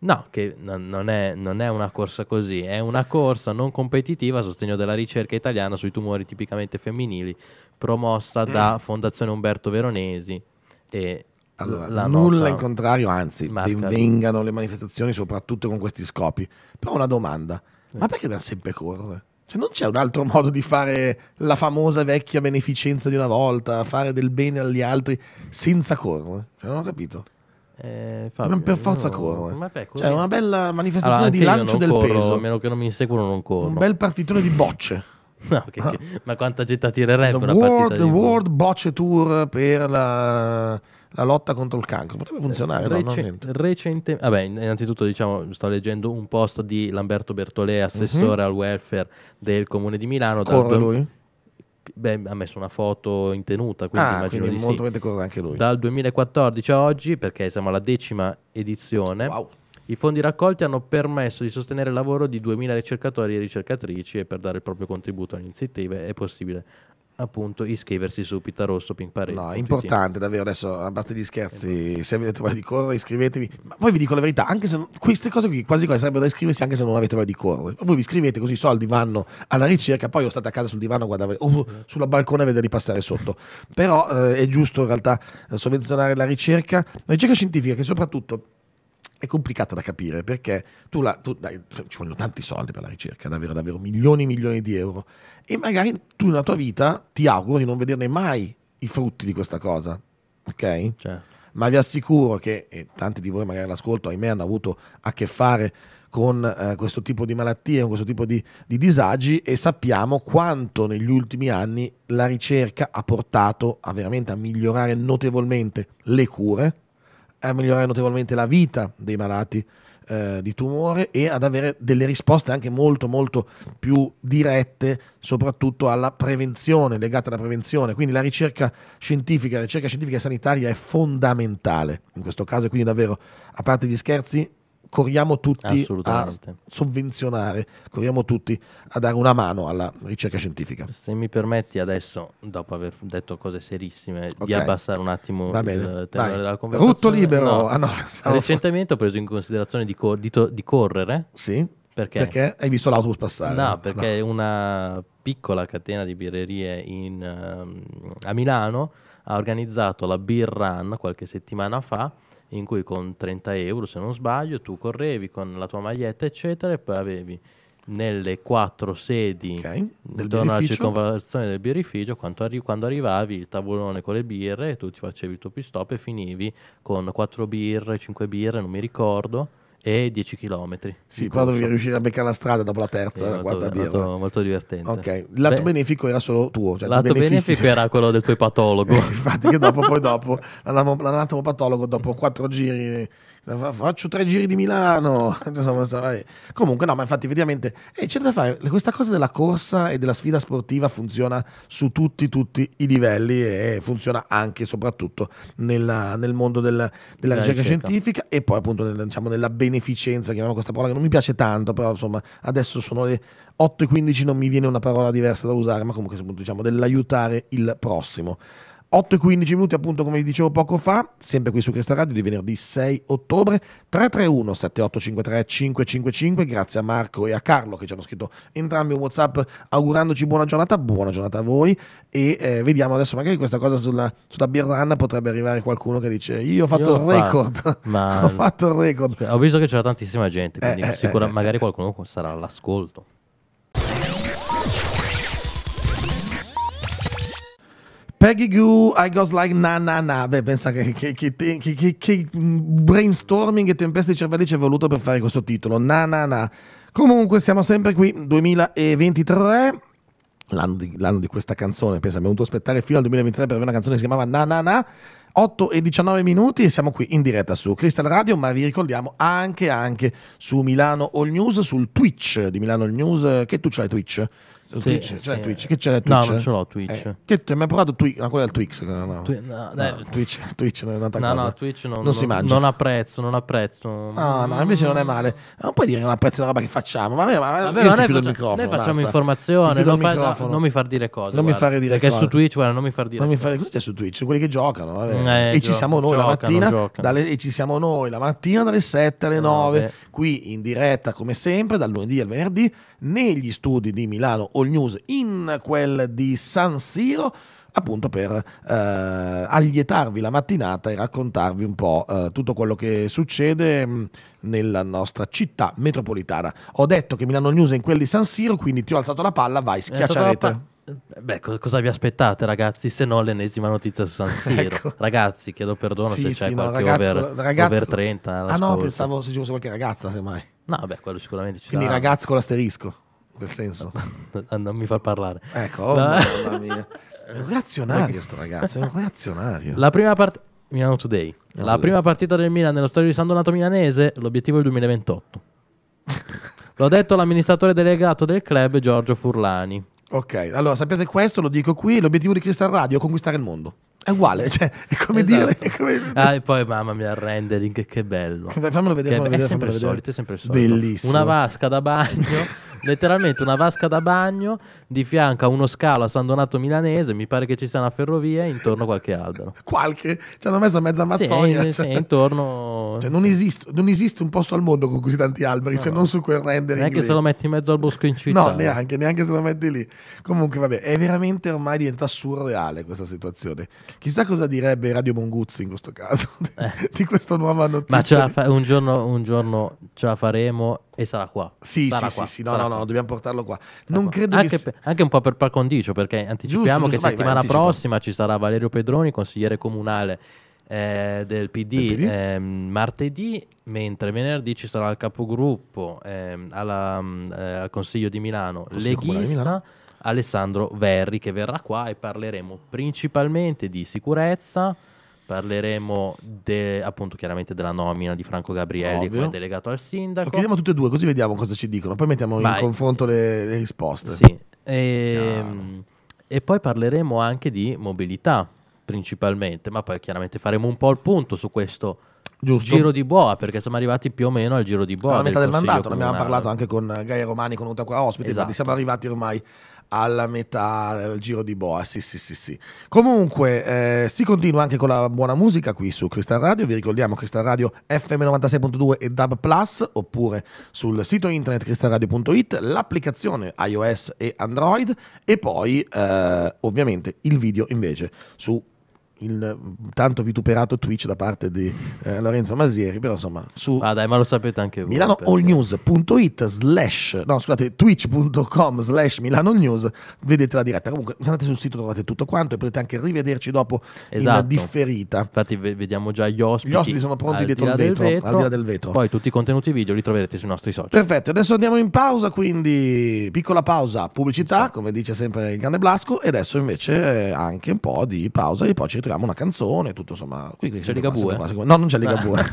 No, che non, è, non, è, una corsa così, è una corsa non competitiva a sostegno della ricerca italiana sui tumori tipicamente femminili, promossa mm. da Fondazione Umberto Veronesi. E allora, nulla in contrario, anzi, marca... vengano le manifestazioni soprattutto con questi scopi. Però una domanda, eh. ma perché dobbiamo sempre correre? Cioè, non c'è un altro modo di fare la famosa vecchia beneficenza di una volta, fare del bene agli altri senza correre? Cioè, non ho capito. Eh, Fabio, per forza no, corre. Eh. Ma beh, cioè, una bella manifestazione allora, di lancio del corro, peso. A meno che non mi inseguono, non corro. Un bel partitone di bocce. no, che, che, ma quanta gente tirerebbe una world, partita? The World Bocce Tour per la, la lotta contro il cancro. Potrebbe eh, funzionare, eh, no? recente, vabbè, innanzitutto diciamo, sto leggendo un post di Lamberto Bertolè, assessore mm-hmm. al welfare del comune di Milano. Corre dal, lui? Beh, ha messo una foto in tenuta, quindi ah, immagino quindi molto sì. anche lui. Dal 2014 a oggi, perché siamo alla decima edizione, wow. i fondi raccolti hanno permesso di sostenere il lavoro di 2000 ricercatori e ricercatrici e per dare il proprio contributo alle iniziative è possibile appunto iscriversi su Pitarosso Pink Parade. No, è importante davvero, adesso a parte gli scherzi, eh, se avete voglia di correre iscrivetevi, ma poi vi dico la verità, anche se non, queste cose qui quasi quasi sarebbero da iscriversi anche se non avete voglia di correre, voi vi iscrivete così i soldi vanno alla ricerca, poi o state a casa sul divano a guardare, o sulla balcone a vederli passare sotto, però eh, è giusto in realtà eh, sovvenzionare la ricerca, la ricerca scientifica che soprattutto è complicata da capire perché tu, la, tu dai, ci vogliono tanti soldi per la ricerca, davvero, davvero milioni e milioni di euro e magari tu nella tua vita ti auguro di non vederne mai i frutti di questa cosa, ok? Certo. Ma vi assicuro che, e tanti di voi magari all'ascolto, ahimè, hanno avuto a che fare con eh, questo tipo di malattie, con questo tipo di, di disagi e sappiamo quanto negli ultimi anni la ricerca ha portato a veramente a migliorare notevolmente le cure, a migliorare notevolmente la vita dei malati eh, di tumore e ad avere delle risposte anche molto molto più dirette soprattutto alla prevenzione, legata alla prevenzione. Quindi la ricerca scientifica, la ricerca scientifica e sanitaria è fondamentale in questo caso e quindi davvero, a parte gli scherzi, corriamo tutti a sovvenzionare, corriamo tutti a dare una mano alla ricerca scientifica. Se mi permetti adesso, dopo aver detto cose serissime, okay. di abbassare un attimo il tema Vai. della conversazione. Rutto libero! No. Ah, no, Recentemente ho preso in considerazione di, cor- di, to- di correre. Sì. Perché? perché? hai visto l'autobus passare. No, perché no. una piccola catena di birrerie in, um, a Milano ha organizzato la Beer Run qualche settimana fa in cui con 30 euro, se non sbaglio, tu correvi con la tua maglietta, eccetera, e poi avevi nelle quattro sedi okay. intorno alla circonvallazione del birrificio quando, arri quando, arrivavi il tavolone con le birre e tu ti facevi il tuo pistop e finivi con quattro birre, cinque birre, non mi ricordo e 10 km. Sì, qua dovevi riuscire a beccare la strada dopo la terza, la quarta birra. Molto, molto divertente. Ok, lato Beh, benefico era solo tuo. Cioè lato benefico era quello del tuo patologo. Eh, infatti che dopo, poi dopo, l'anatomopatologo dopo quattro giri faccio tre giri di Milano. Comunque, no, ma infatti, effettivamente eh, c'è da fare. Questa cosa della corsa e della sfida sportiva funziona su tutti, tutti i livelli e funziona anche e soprattutto nella, nel mondo del, della ricerca, ricerca, scientifica e poi, appunto, nel, diciamo, nella beneficenza. Chiamiamo questa parola che non mi piace tanto, però insomma, adesso sono le 8 e 15, non mi viene una parola diversa da usare, ma comunque, appunto, diciamo, dell'aiutare il prossimo. 8 e 15 minuti, appunto, come vi dicevo poco fa, sempre qui su Cresta Radio di venerdì 6 ottobre. 331 7853 555. Grazie a Marco e a Carlo che ci hanno scritto entrambi un WhatsApp augurandoci buona giornata. Buona giornata a voi. E eh, vediamo adesso, magari questa cosa sulla, sulla birranna potrebbe arrivare qualcuno che dice: Io ho fatto io il record. ma... ho fatto il record. Ho visto che c'era tantissima gente, quindi eh, eh sicura, eh, magari eh, eh. qualcuno sarà all'ascolto. Peggy Goo, I Goes Like Na Na Na. Beh, pensa che, che, che, che brainstorming e tempesta di cervelli ci è voluto per fare questo titolo. Na Na Na. Comunque, siamo sempre qui, 2023. L'anno di, l'anno di questa canzone, pensa, abbiamo dovuto aspettare fino al 2023 per avere una canzone che si chiamava Na Na Na. 8 e 19 minuti e siamo qui in diretta su Crystal Radio, ma vi ricordiamo anche, anche su Milano All News, sul Twitch di Milano All News. Che tu c'hai Twitch? Twitch, sì, cioè Twitch, che c'è Twitch? No, non ce l'ho Twitch. Eh, che, mi hai provato Twitch, no, quello è il Twix, no, no. Twi- no, no Twitch, Twitch non è un'altra no, cosa. No, Twitch non, non, non si mangia. Non apprezzo, non apprezzo. No, no, invece non è male. Non puoi dire che non apprezzo la roba che facciamo, ma, ma, Vabbè, ma noi, faccia, microfono, noi facciamo informazione, non, fa, non, mi far dire cose. Non guarda. mi fare dire Perché cose. su Twitch, guarda, non mi far dire non cose. Mi fare, cosa c'è su Twitch? Quelli che giocano, eh, e ci siamo noi la mattina, e ci siamo noi la mattina dalle 7 alle 9, qui in diretta come sempre, dal lunedì al venerdì, negli studi di Milano o All News in quel di San Siro appunto per eh, allietarvi la mattinata e raccontarvi un po' eh, tutto quello che succede mh, mm, nella nostra città metropolitana. Ho detto che Milano News è in quel di San Siro, quindi ti ho alzato la palla, vai, eh, schiacciarete. Beh, cosa vi aspettate, ragazzi? Se no, l'ennesima notizia su San Siro. ecco. Ragazzi, chiedo perdono sì, se c'è sì, qualche no, ragazzi, over, ragazzi, over 30. Ah, no, pensavo se ci fosse qualche ragazza, semmai. No, beh, quello sicuramente ci Quindi sarà. ragazzo con l'asterisco quel senso. non mi far parlare. Ecco, oh, da... mamma mia. È un reazionario ecco. sto ragazzo, è un reazionario. La prima parte... Milano Today. No, la prima partita del Milan nello stadio di San Donato Milanese, l'obiettivo è il 2028. L'ho detto l'amministratore delegato del club Giorgio Furlani. Ok, allora sappiate questo, lo dico qui, l'obiettivo di Cristal Radio è conquistare il mondo. È uguale, cioè, è come esatto. dire... Come... Ah, e poi mamma mia, il rendering, che bello. Fammelo vedere, fammelo è, vedere, sempre fammelo solito, vedere. è sempre il solito, Bellissimo. Una vasca da bagno, letteralmente una vasca da bagno, di fianco a uno scalo a San Donato Milanese, mi pare che ci sia una ferrovia e intorno qualche albero. Qualche? Ci hanno messo mezza Amazzonia. Sì, cioè. sì, intorno... Cioè, non, esiste, non, esiste, un posto al mondo con così tanti alberi, no. se non su quel rendering Neanche lì. se lo metti in mezzo al bosco in città. No, neanche, neanche se lo metti lì. Comunque vabbè, è veramente ormai diventata surreale questa situazione. Chissà cosa direbbe Radio Monguzzi in questo caso eh. di questa nuova notizia. Ma ce la fa- un, giorno, un giorno ce la faremo e sarà qua. Sì, sarà sì, qua. sì, sì, no, sarà no, no, dobbiamo portarlo qua. non qua. credo anche, che... per, anche un po' per par condicio, perché anticipiamo giusto, giusto, che vai, settimana vai, prossima ci sarà Valerio Pedroni, consigliere comunale eh, del PD, PD? Eh, martedì, mentre venerdì ci sarà il capogruppo ehm, mm, eh, alla, al Consiglio di Milano, Consiglio leghista. Alessandro Verri che verrà qua e parleremo principalmente di sicurezza, parleremo de, appunto chiaramente della nomina di Franco Gabrielli Ovvio. come delegato al sindaco. Lo chiediamo tutte e due così vediamo cosa ci dicono, poi mettiamo Vai. in confronto le, le risposte. Sì. E, ehm, e poi parleremo anche di mobilità principalmente, ma poi chiaramente faremo un po' il punto su questo Giusto. giro di boa, perché siamo arrivati più o meno al giro di boa. Alla metà del, del mandato, ne abbiamo parlato anche con Gaia Romani, con Uta ospite, esatto. siamo arrivati ormai alla metà del giro di boa. Sì, sì, sì, sì. Comunque, eh, si continua anche con la buona musica qui su Cristal Radio. Vi ricordiamo Cristal Radio FM96.2 e DAB Plus, oppure sul sito internet crystalradio.it, l'applicazione iOS e Android e poi eh, ovviamente il video invece su il tanto vituperato Twitch da parte di eh, Lorenzo Masieri, però insomma su ah, dai, ma lo sapete anche voi. milanoollnews.it slash no scusate twitch.com slash milanonews vedete la diretta. Comunque se andate sul sito trovate tutto quanto e potete anche rivederci dopo esatto. in differita. Infatti vediamo già gli ospiti. Gli ospiti sono pronti dietro il vetro, vetro, al di là del vetro. Poi tutti i contenuti video li troverete sui nostri social. Perfetto, adesso andiamo in pausa, quindi piccola pausa, pubblicità, sì. come dice sempre il grande Blasco e adesso invece eh, anche un po' di pausa e poi ci ritroviamo scriviamo una canzone, tutto insomma. Qui, qui, c'è Ligabue? Qua, no, non c'è Ligabue. Ah.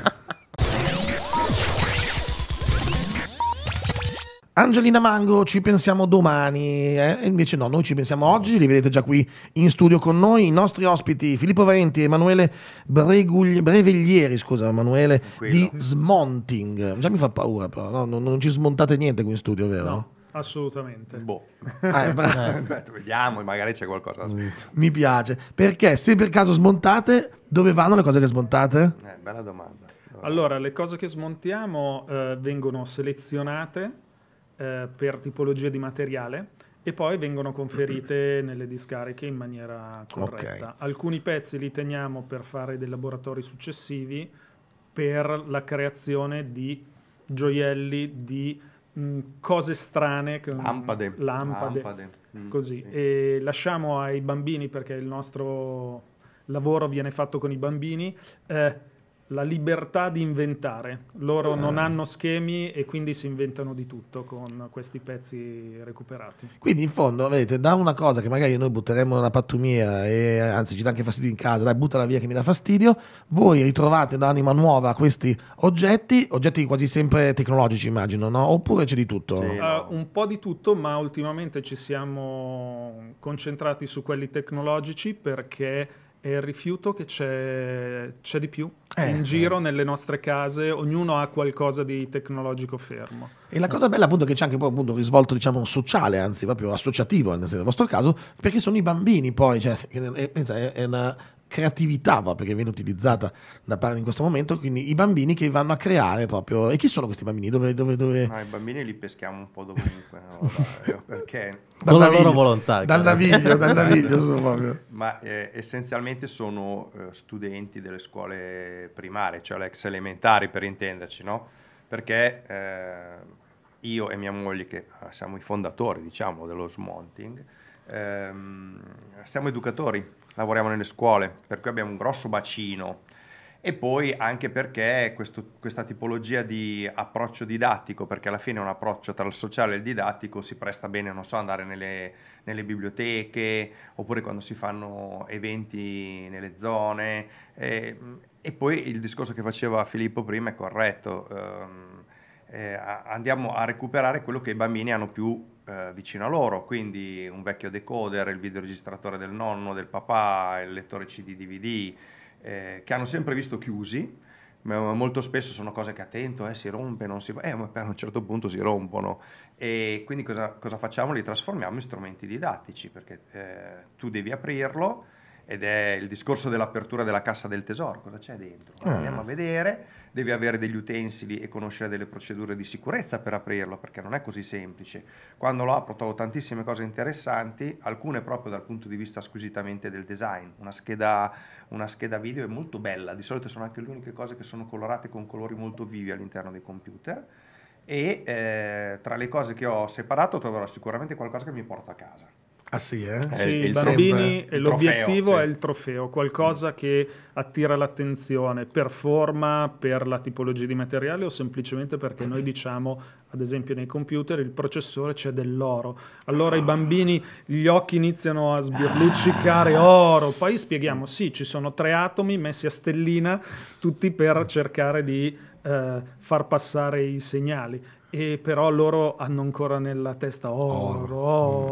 Angelina Mango, ci pensiamo domani. Eh? Invece no, noi ci pensiamo oggi. Li vedete già qui in studio con noi. I nostri ospiti Filippo Varenti e Emanuele Bregugli, Breveglieri, scusa, Emanuele Quello. di Smonting. Già mi fa paura, però no? non, non, ci smontate niente qui in studio, vero? No. Assolutamente. Boh. Ah, eh, beh, vediamo, magari c'è qualcosa. Mm. Mi piace. Perché se per caso smontate, dove vanno le cose che smontate? Eh, bella domanda. Allora. allora, le cose che smontiamo eh, vengono selezionate eh, per tipologia di materiale e poi vengono conferite nelle discariche in maniera corretta. Okay. Alcuni pezzi li teniamo per fare dei laboratori successivi per la creazione di gioielli, di Mm, cose strane. Lampade. Lampade. Lampade. Mm, Sì. E lasciamo ai bambini perché il nostro lavoro viene fatto con i bambini. Eh, la libertà di inventare. Loro non ah. hanno schemi e quindi si inventano di tutto con questi pezzi recuperati. Quindi in fondo, vedete, da una cosa che magari noi butteremmo nella pattumiera e anzi ci dà anche fastidio in casa, dai buttala via che mi dà fastidio, voi ritrovate un'anima nuova questi oggetti, oggetti quasi sempre tecnologici immagino, no? Oppure c'è di tutto? Sì, uh, un po' di tutto, ma ultimamente ci siamo concentrati su quelli tecnologici perché è il rifiuto che c'è, c'è di più eh, in eh. giro eh. nelle nostre case, ognuno ha qualcosa di tecnologico fermo. E la cosa bella appunto è che c'è anche poi appunto un risvolto diciamo sociale, anzi proprio associativo nel, vostro caso, perché sono i bambini poi, cioè, è, eh, è, è, una, creatività va, perché viene utilizzata da parte in questo momento, quindi i bambini che vanno a creare proprio... E chi sono questi bambini? Dove, dove, dove... No, i bambini li peschiamo un po' dovunque, no? Vabbè, perché... Con la loro volontà. Dal naviglio, dal naviglio Ma eh, essenzialmente sono eh, studenti delle scuole primarie, cioè le ex elementari per intenderci, no? Perché... Eh, io e mia moglie, che ah, siamo i fondatori, diciamo, dello smonting, ehm, siamo educatori lavoriamo nelle scuole, per cui abbiamo un grosso bacino. E poi anche perché questo, questa tipologia di approccio didattico, perché alla fine è un approccio tra il sociale e il didattico, si presta bene, non so, andare nelle, nelle biblioteche oppure quando si fanno eventi nelle zone. E, e, poi il discorso che faceva Filippo prima è corretto. Ehm, eh, andiamo a recuperare quello che i bambini hanno più eh, vicino a loro, quindi un vecchio decoder, il videoregistratore del nonno, del papà, il lettore CD-DVD, eh, che hanno sempre visto chiusi, ma molto spesso sono cose che attento, eh, si rompe, non si va, eh, ma per un certo punto si rompono. E quindi cosa, cosa facciamo? Li trasformiamo in strumenti didattici, perché eh, tu devi aprirlo, ed è il discorso dell'apertura della cassa del tesoro, cosa c'è dentro? Ah. Andiamo a vedere, devi avere degli utensili e conoscere delle procedure di sicurezza per aprirlo, perché non è così semplice. Quando lo apro trovo tantissime cose interessanti, alcune proprio dal punto di vista squisitamente del design. Una scheda, una scheda video è molto bella, di solito sono anche le uniche cose che sono colorate con colori molto vivi all'interno dei computer e eh, tra le cose che ho separato troverò sicuramente qualcosa che mi porta a casa Ah sì, eh? Sì, il, i bambini, sempre, l'obiettivo trofeo, sì. è il trofeo, qualcosa mm. che attira l'attenzione per forma, per la tipologia di materiale o semplicemente perché noi mm. diciamo, ad esempio nei computer, il processore c'è dell'oro. Allora ah. i bambini, gli occhi iniziano a sbirluccicare ah. oro, poi spieghiamo, sì, ci sono tre atomi messi a stellina, tutti per mm. cercare di eh, far passare i segnali e però loro hanno ancora nella testa oro, oro,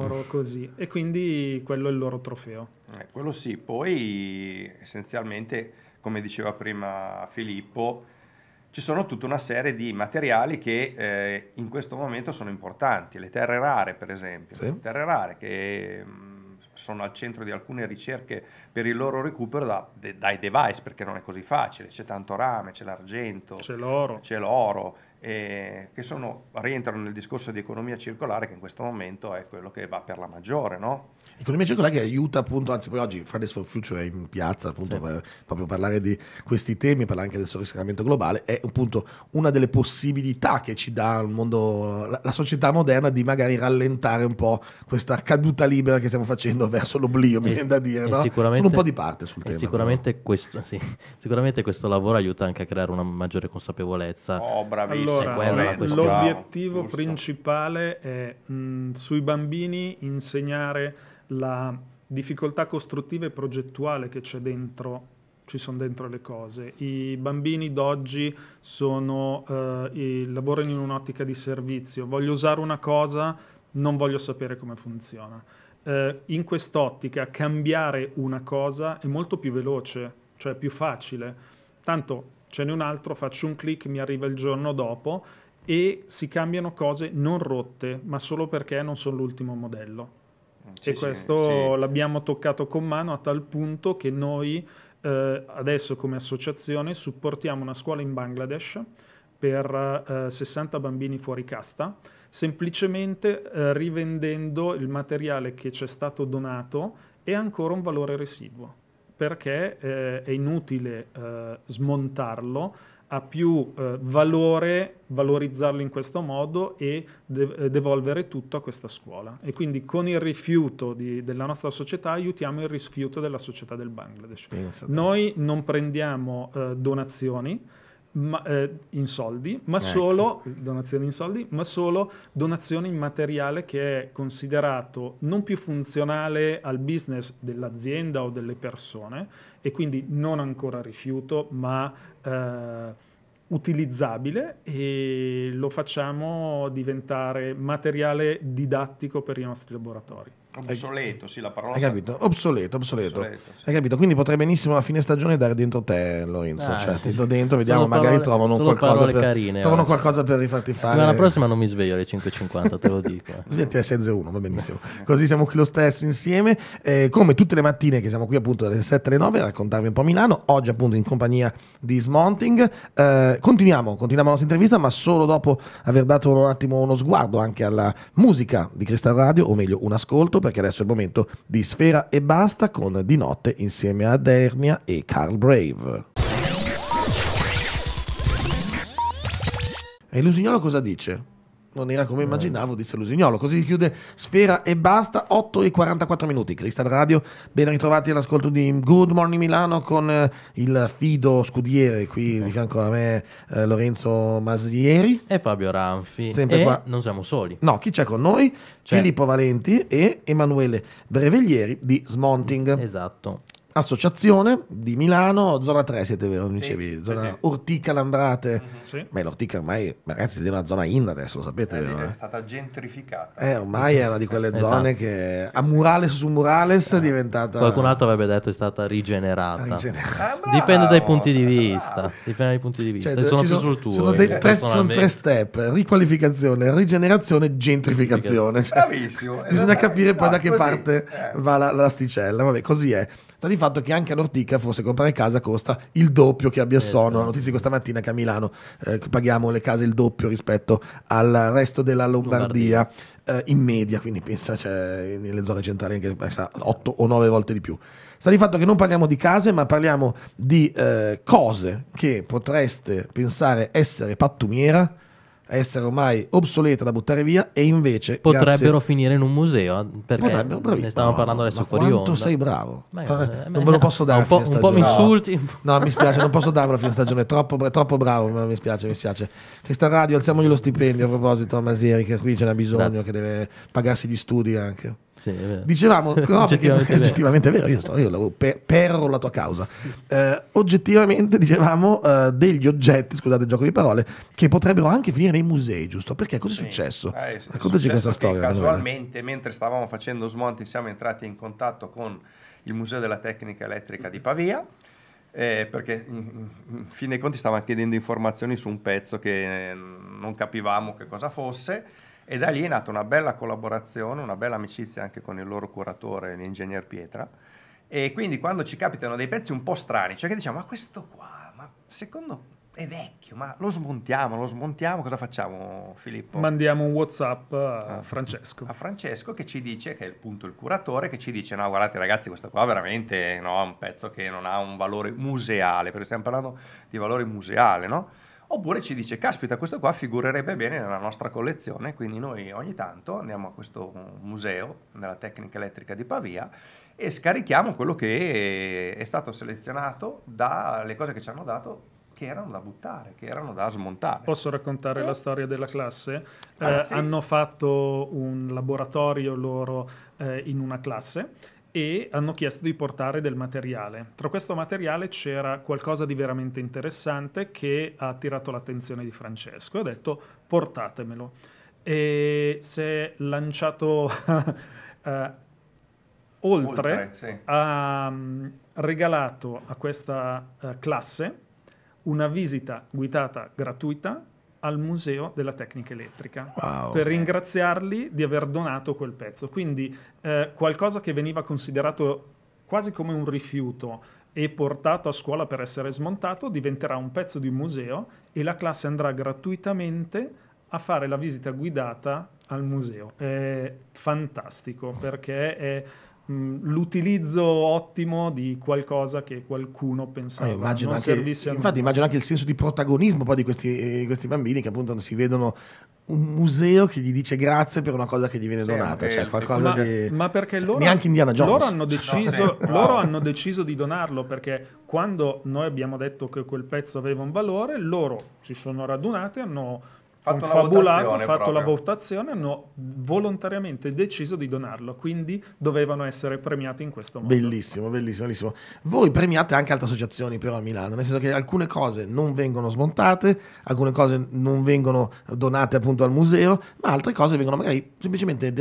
mm. oro così. E quindi quello è il loro trofeo. Eh, quello sì, poi essenzialmente, come diceva prima Filippo, ci sono tutta una serie di materiali che eh, in questo momento sono importanti, le terre rare per esempio, sì. le terre rare che mm, sono al centro di alcune ricerche per il loro recupero da, de, dai device perché non è così facile, c'è tanto rame, c'è l'argento, c'è l'oro, c'è l'oro eh, che sono, rientrano nel discorso di economia circolare che in questo momento è quello che va per la maggiore, no? Economia circolare che aiuta appunto, anzi poi oggi Fridays for Future è in piazza appunto sì. per proprio parlare di questi temi, parlare anche del surriscaldamento globale, è appunto una delle possibilità che ci dà il mondo, la, la, società moderna di magari rallentare un po' questa caduta libera che stiamo facendo verso l'oblio, mi viene da dire, no? Sicuramente, Sono un po' di parte sul tema. Sicuramente questo, sì, sicuramente questo, lavoro aiuta anche a creare una maggiore consapevolezza. Oh, bravissimo. Allora, l'obiettivo principale è mh, mm, sui bambini insegnare la difficoltà costruttiva e progettuale che c'è dentro ci sono dentro le cose. I bambini d'oggi sono, eh, lavorano in un'ottica di servizio, voglio usare una cosa, non voglio sapere come funziona. Eh, in quest'ottica cambiare una cosa è molto più veloce, cioè più facile. Tanto ce n'è un altro, faccio un clic, mi arriva il giorno dopo e si cambiano cose non rotte, ma solo perché non sono l'ultimo modello. Mhm. Sì, e questo sì. l'abbiamo toccato con mano a tal punto che noi eh, adesso come associazione supportiamo una scuola in Bangladesh per eh, 60 bambini fuori casta, semplicemente eh, rivendendo il materiale che ci è stato donato e ancora un valore residuo, perché eh, è inutile eh, smontarlo ha più eh, valore valorizzarlo in questo modo e de- devolvere tutto a questa scuola. E quindi con il rifiuto di, della nostra società aiutiamo il rifiuto della società del Bangladesh. Noi non prendiamo eh, donazioni, ma, eh, in soldi, ma ecco. solo donazioni in soldi, ma solo donazioni in materiale che è considerato non più funzionale al business dell'azienda o delle persone e quindi non ancora rifiuto, ma eh, utilizzabile e lo facciamo diventare materiale didattico per i nostri laboratori. Obsoleto, sì, la parola. Hai capito? Obsoleto, obsoleto. obsoleto sì. Hai capito? Quindi potrei benissimo a fine stagione dare dentro te, Lorenzo. Ah, cioè, sì, ti do dentro, vediamo, parole, magari trovano qualcosa. Per, carine, trovano oggi. qualcosa per rifarti fare. La settimana prossima non mi sveglio alle 5.50, te lo dico. Svegliati alle 6.01, va benissimo. Così siamo qui lo stesso insieme. Eh, come tutte le mattine che siamo qui appunto dalle 7 alle 9 a raccontarvi un po' Milano. Oggi appunto in compagnia di Smonting. Eh, continuiamo, continuiamo la nostra intervista, ma solo dopo aver dato un attimo uno sguardo anche alla musica di Cristal Radio, o meglio un ascolto perché adesso è il momento di Sfera e Basta con Di Notte insieme a Dernia e Carl Brave. E l'usignolo cosa dice? non era come eh. immaginavo, disse Lusignolo. Così si chiude Sfera e basta, 8 e 44 minuti. Cristal Radio, ben ritrovati all'ascolto di Good Morning Milano con eh, il Fido Scudiere qui eh. di fianco a me, eh, Lorenzo Masieri. E Fabio Ranfi. Sempre e qua. non siamo soli. No, chi c'è con noi? C'è. Filippo Valenti e Emanuele Breveglieri di Smonting. Esatto associazione di Milano, zona 3 siete vero, dicevi, sì, zona sì. Ortica Lambrate. Mm-hmm, sì. Beh, l'Ortica ormai, ragazzi, è una zona in adesso, lo sapete, eh, vero, È eh? stata gentrificata. Eh, ormai è una di quelle esatto. zone esatto. che a murales su murales è eh. diventata... Qualcun altro avrebbe detto è stata rigenerata. Ah, rigenerata. Ah, dipende dai punti di vista. Dipende dai punti di vista. Cioè, sono, sono, sono, tuo, sono eh, tre, sono tre step, riqualificazione, rigenerazione, gentrificazione. Bravissimo. bisogna esatto. capire poi da ah, che parte va l'asticella. Vabbè, così è sta di fatto che anche a Nortica forse comprare casa costa il doppio che abbia Biassono, esatto. la notizia di questa mattina che a Milano eh, paghiamo le case il doppio rispetto al resto della Lombardia, Lombardia. Eh, in media, quindi pensa cioè, nelle zone centrali anche 8 o 9 volte di più. Sta di fatto che non parliamo di case, ma parliamo di eh, cose che potreste pensare essere pattumiera essere ormai obsoleta da buttare via e invece potrebbero grazie... finire in un museo eh, perché potrebbero, bravissimo. ne stavamo parlando adesso ma fuori quanto onda. sei bravo ma, eh, non ve eh, lo eh, posso dare un po', un po mi insulti no mi spiace non posso darlo a fine stagione troppo, troppo bravo ma mi spiace mi spiace questa radio alziamogli lo stipendio a proposito a Maseri che qui ce n'ha bisogno grazie. che deve pagarsi gli studi anche sì, Dicevamo, no, oggettivamente, è oggettivamente vero. vero, io, io per, perro la tua causa. Eh, oggettivamente dicevamo eh, degli oggetti, scusate il gioco di parole, che potrebbero anche finire nei musei, giusto? Perché cos'è sì. successo? Eh, Raccontaci questa storia. Casualmente, mentre stavamo facendo smonti, siamo entrati in contatto con il Museo della Tecnica Elettrica di Pavia. Eh, perché in fin dei conti stavano chiedendo informazioni su un pezzo che eh, non capivamo che cosa fosse e da lì è nata una bella collaborazione, una bella amicizia anche con il loro curatore, l'ingegner Pietra. E quindi quando ci capitano dei pezzi un po' strani, cioè che diciamo, ma questo qua, ma secondo è vecchio, ma lo smontiamo, lo smontiamo, cosa facciamo Filippo? Mandiamo un Whatsapp a ah, Francesco. A Francesco che ci dice, che è appunto il curatore, che ci dice no guardate ragazzi questo qua veramente no, è un pezzo che non ha un valore museale, perché stiamo parlando di valore museale, no? Oppure ci dice, caspita, questo qua figurerebbe bene nella nostra collezione, quindi noi ogni tanto andiamo a questo museo della tecnica elettrica di Pavia e scarichiamo quello che è stato selezionato dalle cose che ci hanno dato che erano da buttare, che erano da smontare. Posso raccontare eh. la storia della classe? Ah, eh, sì. Hanno fatto un laboratorio loro eh, in una classe e hanno chiesto di portare del materiale. Tra questo materiale c'era qualcosa di veramente interessante che ha attirato l'attenzione di Francesco e ha detto portatemelo. E si è lanciato uh, oltre, oltre sì. ha mm, regalato a questa uh, classe una visita guidata gratuita al Museo della Tecnica Elettrica wow. per ringraziarli di aver donato quel pezzo. Quindi eh, qualcosa che veniva considerato quasi come un rifiuto e portato a scuola per essere smontato diventerà un pezzo di un museo e la classe andrà gratuitamente a fare la visita guidata al museo. È fantastico perché è Mm, l'utilizzo ottimo di qualcosa che qualcuno pensava eh, immagino non anche, servisse a infatti immagino anche il senso di protagonismo poi di questi, eh, questi bambini che appunto si vedono un museo che gli dice grazie per una cosa che gli viene sì, donata è, cioè qualcosa ma, di, ma perché loro, neanche Indiana Jones loro hanno, deciso, eh, loro hanno deciso di donarlo perché quando noi abbiamo detto che quel pezzo aveva un valore loro si sono radunati e hanno fatto confabulato, fatto la votazione, hanno volontariamente deciso di donarlo, quindi dovevano essere premiati in questo modo. Bellissimo, bellissimo, bellissimo. Voi premiate anche altre associazioni però a Milano, nel senso che alcune cose non vengono smontate, alcune cose non vengono donate appunto al museo, ma altre cose vengono magari semplicemente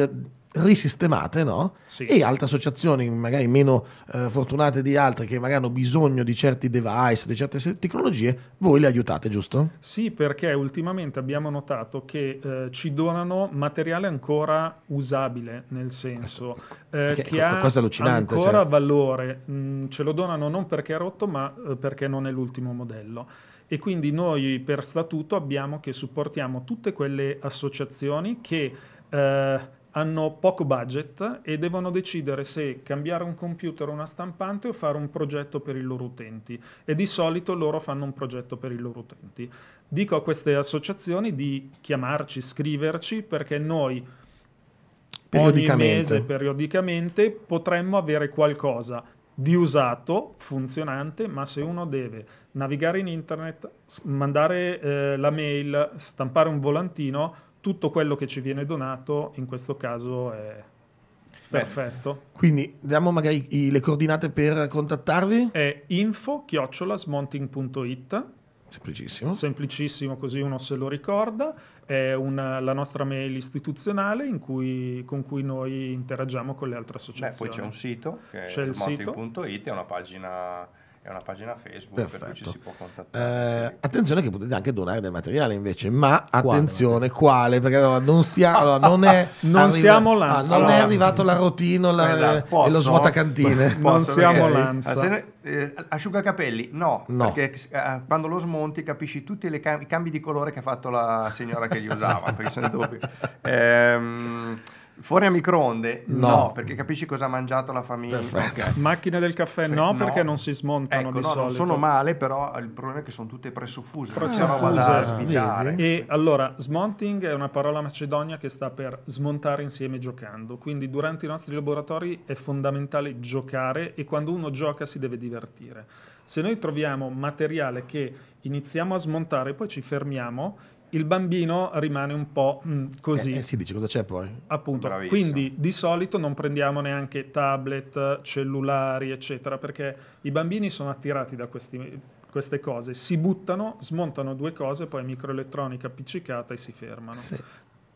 risistemate no? sì. e altre associazioni magari meno eh, fortunate di altre che magari hanno bisogno di certi device, di certe tecnologie, voi le aiutate, giusto? Sì, perché ultimamente abbiamo notato che eh, ci donano materiale ancora usabile, nel senso ecco, ecco. eh, che ha ancora cioè. valore, mm, ce lo donano non perché è rotto ma eh, perché non è l'ultimo modello e quindi noi per statuto abbiamo che supportiamo tutte quelle associazioni che... Eh, hanno poco budget e devono decidere se cambiare un computer o una stampante o fare un progetto per i loro utenti e di solito loro fanno un progetto per i loro utenti. Dico a queste associazioni di chiamarci, scriverci perché noi ogni mese periodicamente potremmo avere qualcosa di usato, funzionante, ma se uno deve navigare in internet, mandare eh, la mail, stampare un volantino, tutto quello che ci viene donato in questo caso è Beh, perfetto. Quindi diamo magari i, le coordinate per contattarvi? È info-smonting.it Semplicissimo. Semplicissimo, così uno se lo ricorda. È una, la nostra mail istituzionale cui, con cui noi interagiamo con le altre associazioni. Beh, poi c'è un sito, che c'è è smonting.it, è una pagina è una pagina Facebook Perfetto. per cui ci si può contattare. Eh, attenzione che potete anche donare del materiale invece, ma attenzione quale, quale perché non, stiamo, allora, non, è, non, arriva, ah, non è arrivato la rotina la, esatto, e lo svuotacantine. non siamo eh, l'ansia. Eh, asciugacapelli, no, no. perché eh, quando lo smonti capisci tutti cam- i cambi di colore che ha fatto la signora che li usava, perché sono doppi. Ehm, Fuori a microonde? No. no. perché capisci cosa ha mangiato la famiglia. Okay. Macchine del caffè? No, no, perché non si smontano ecco, di no, solito. sono male, però il problema è che sono tutte pressufuse. Pressufuse. Ah, svitare. E allora, smonting è una parola macedonia che sta per smontare insieme giocando. Quindi durante i nostri laboratori è fondamentale giocare e quando uno gioca si deve divertire. Se noi troviamo materiale che iniziamo a smontare e poi ci fermiamo, il bambino rimane un po' mm, così. Eh, eh, si dice cosa c'è poi. Appunto, Bravissimo. quindi di solito non prendiamo neanche tablet, cellulari, eccetera, perché i bambini sono attirati da questi, queste cose, si buttano, smontano due cose, poi microelettronica appiccicata e si fermano. Sì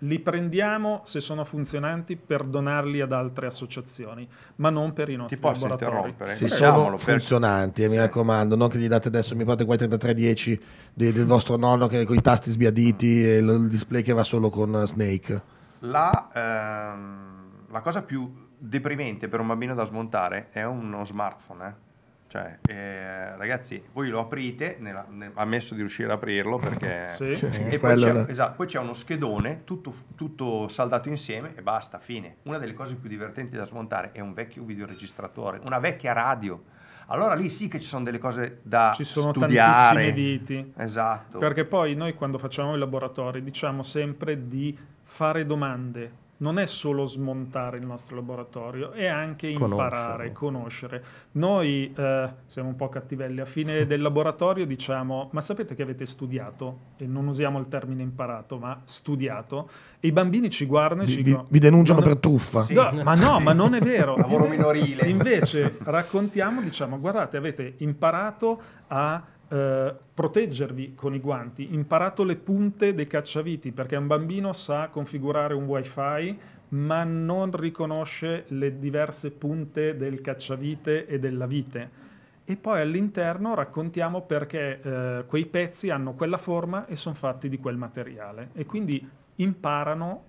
li prendiamo se sono funzionanti per donarli ad altre associazioni, ma non per i nostri Ti posso laboratori. Se sono funzionanti, eh, mi raccomando, non che gli date adesso, mi fate qua i 3310 de, del vostro nonno che con i tasti sbiaditi e il display che va solo con Snake. La, ehm, la cosa più deprimente per un bambino da smontare è uno smartphone, eh? Cioè, eh, ragazzi, voi lo aprite, nella, ne, ammesso di riuscire ad aprirlo perché... sì. e poi c'è, esatto, poi c'è, uno schedone, tutto, tutto, saldato insieme e basta, fine. Una delle cose più divertenti da smontare è un vecchio videoregistratore, una vecchia radio. Allora lì sì che ci sono delle cose da studiare. ci sono studiare. tantissimi viti. Esatto. Perché poi noi quando facciamo i laboratori diciamo sempre di fare domande, non è solo smontare il nostro laboratorio, è anche imparare, conoscere. Noi eh, siamo un po' cattivelli, a fine del laboratorio diciamo, ma sapete che avete studiato? E non usiamo il termine imparato, ma studiato. E i bambini ci guardano e vi, ci dicono... Vi denunciano per truffa. Sì. No, ma no, ma non è vero. Lavoro minorile. Invece raccontiamo, diciamo, guardate, avete imparato a eh, proteggervi con i guanti, imparato le punte dei cacciaviti perché un bambino sa configurare un wifi ma non riconosce le diverse punte del cacciavite e della vite. E poi all'interno raccontiamo perché eh, quei pezzi hanno quella forma e sono fatti di quel materiale e quindi imparano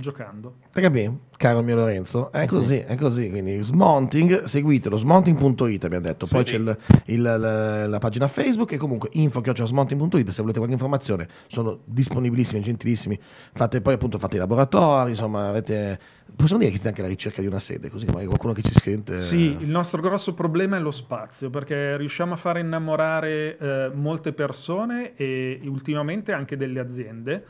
giocando. Hai capito, caro mio Lorenzo? È così, è così. Quindi smonting, seguitelo, smonting.it abbiamo detto. Poi sì. c'è il, il, la, la, pagina Facebook e comunque info che ho smonting.it se volete qualche informazione sono disponibilissimi, gentilissimi. Fate, poi appunto fate i laboratori, insomma avete... Possiamo dire che siete anche alla ricerca di una sede, così magari qualcuno che ci scrive. Sì, il nostro grosso problema è lo spazio, perché riusciamo a far innamorare eh, molte persone e ultimamente anche delle aziende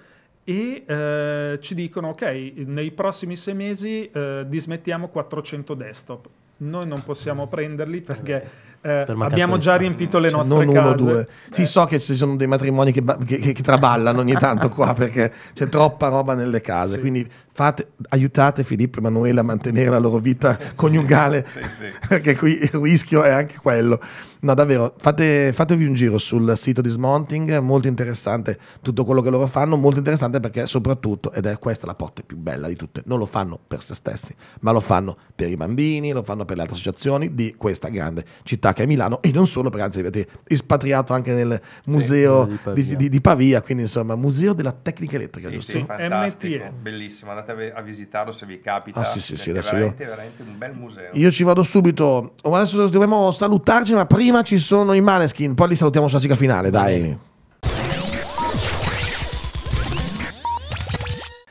e eh, ci dicono ok, nei prossimi sei mesi eh, dismettiamo 400 desktop. Noi non possiamo prenderli perché... Eh, eh per abbiamo già riempito le cioè, nostre cioè, non case. due. Sì, eh. so che ci sono dei matrimoni che, che, che traballano ogni tanto qua perché c'è troppa roba nelle case. Sì. Quindi Fate, aiutate Filippo e Emanuele a mantenere la loro vita coniugale, sì, sì, sì. perché qui il rischio è anche quello. No, davvero, fate, fatevi un giro sul sito di Smonting, molto interessante tutto quello che loro fanno, molto interessante perché soprattutto, ed è questa la porta più bella di tutte, non lo fanno per se stessi, ma lo fanno per i bambini, lo fanno per le altre associazioni di questa grande città che è Milano e non solo, perché anzi avete espatriato anche nel museo di Pavia. Di, di, di Pavia. quindi insomma museo della tecnica elettrica, giusto? Sì, fantastico, MTN. bellissimo, andate andate a, visitarlo se vi capita. Ah, sì, sì, sì, adesso veramente, io... veramente un bel museo. Io ci vado subito. Oh, adesso dobbiamo salutarci, ma prima ci sono i Maneskin, poi li salutiamo sulla sigla finale, dai.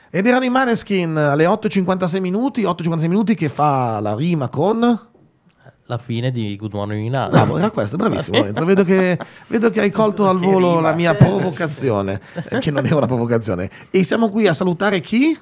Ed erano i Maneskin alle 8.56 minuti, 8.56 minuti che fa la rima con la fine di Good Morning Now. Bravo, era questo, bravissimo Vedo che, vedo che hai colto al volo la mia provocazione, eh, che non è una provocazione. E siamo qui a salutare chi?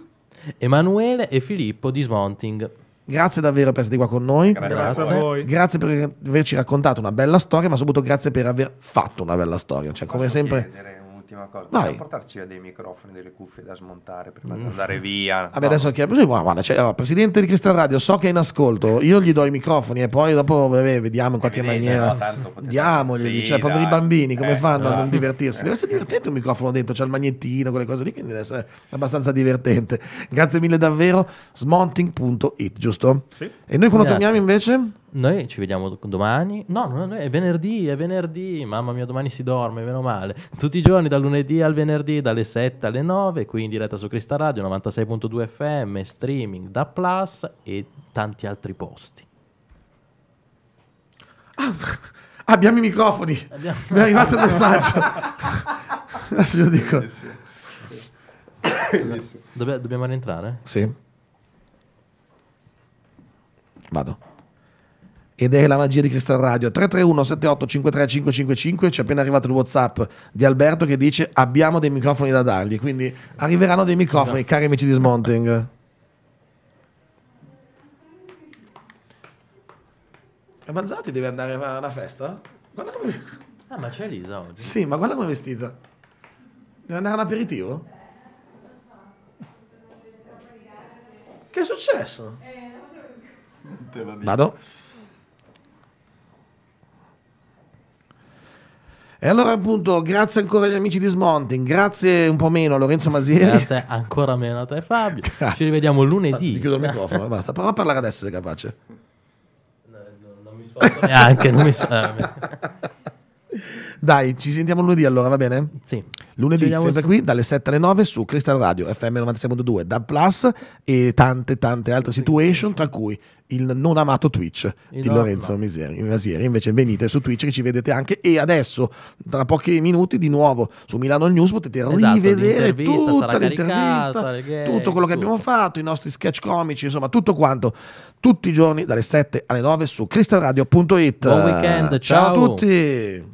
Emanuele e Filippo di Swanting. Grazie davvero per essere qua con noi. Grazie. grazie, a voi. Grazie per averci raccontato una bella storia, ma soprattutto grazie per aver fatto una bella storia. Cioè, come sempre. Chiedere un'ultima cosa. Vai. Possiamo portarci via dei microfoni, delle cuffie da smontare prima mm. di andare via. Vabbè, no. adesso chiamo. Sì, guarda, cioè, allora, presidente di Cristal Radio, so che è in ascolto, io gli do i microfoni e poi dopo beh, vediamo in qualche Evidente, maniera. No, tanto potete... Diamogli, sì, cioè, dai. poveri bambini, come eh, fanno no. a non eh. divertirsi? Deve essere divertente un microfono dentro, c'è il magnetino, quelle cose lì, quindi deve essere abbastanza divertente. Grazie mille davvero. Smonting.it, giusto? Sì. E noi quando torniamo invece? Noi ci vediamo domani. No, no, è venerdì, è venerdì. Mamma mia, domani si dorme, meno male. Tutti i giorni, dal lunedì al venerdì, dalle 7 alle 9, qui in diretta su Crista Radio 96.2 FM, streaming da Plus e tanti altri posti. Ah, abbiamo i microfoni. Abbiamo... Mi è arrivato il messaggio. Adesso glielo dico. dobbiamo rientrare? Sì. Vado ed è la magia di Crystal Radio 331 78 53 555 ci è appena arrivato il whatsapp di Alberto che dice abbiamo dei microfoni da dargli quindi arriveranno dei microfoni no. Esatto. cari amici di Smonting E Manzati deve andare a una festa? Guarda come... Ah, ma c'è Lisa oggi. Sì, ma guarda come è vestita. Deve andare all'aperitivo? Che è successo? Te lo dico. Vado. E allora appunto grazie ancora agli amici di Smonting, grazie un po' meno a Lorenzo Masieri. Grazie ancora meno a te Fabio. Grazie. Ci rivediamo lunedì. Ah, ti chiudo il microfono, basta. Prova a parlare adesso se è capace. No, non mi sforzo neanche, non mi sforzo. Dai, ci sentiamo lunedì allora, va bene? Sì. Lunedì sempre su. qui dalle 7 alle 9 su Crystal Radio FM 96.2, DAB Plus e tante tante altre situation, tra cui il non amato Twitch il di Lorenzo Miseri. Invece venite su Twitch che ci vedete anche e adesso tra pochi minuti di nuovo su Milano News potete esatto, rivedere tutta l'intervista, tutto quello che tutto. abbiamo fatto, i nostri sketch comici, insomma tutto quanto, tutti i giorni dalle 7 alle 9 su crystalradio.it. Buon weekend, ciao, ciao a tutti!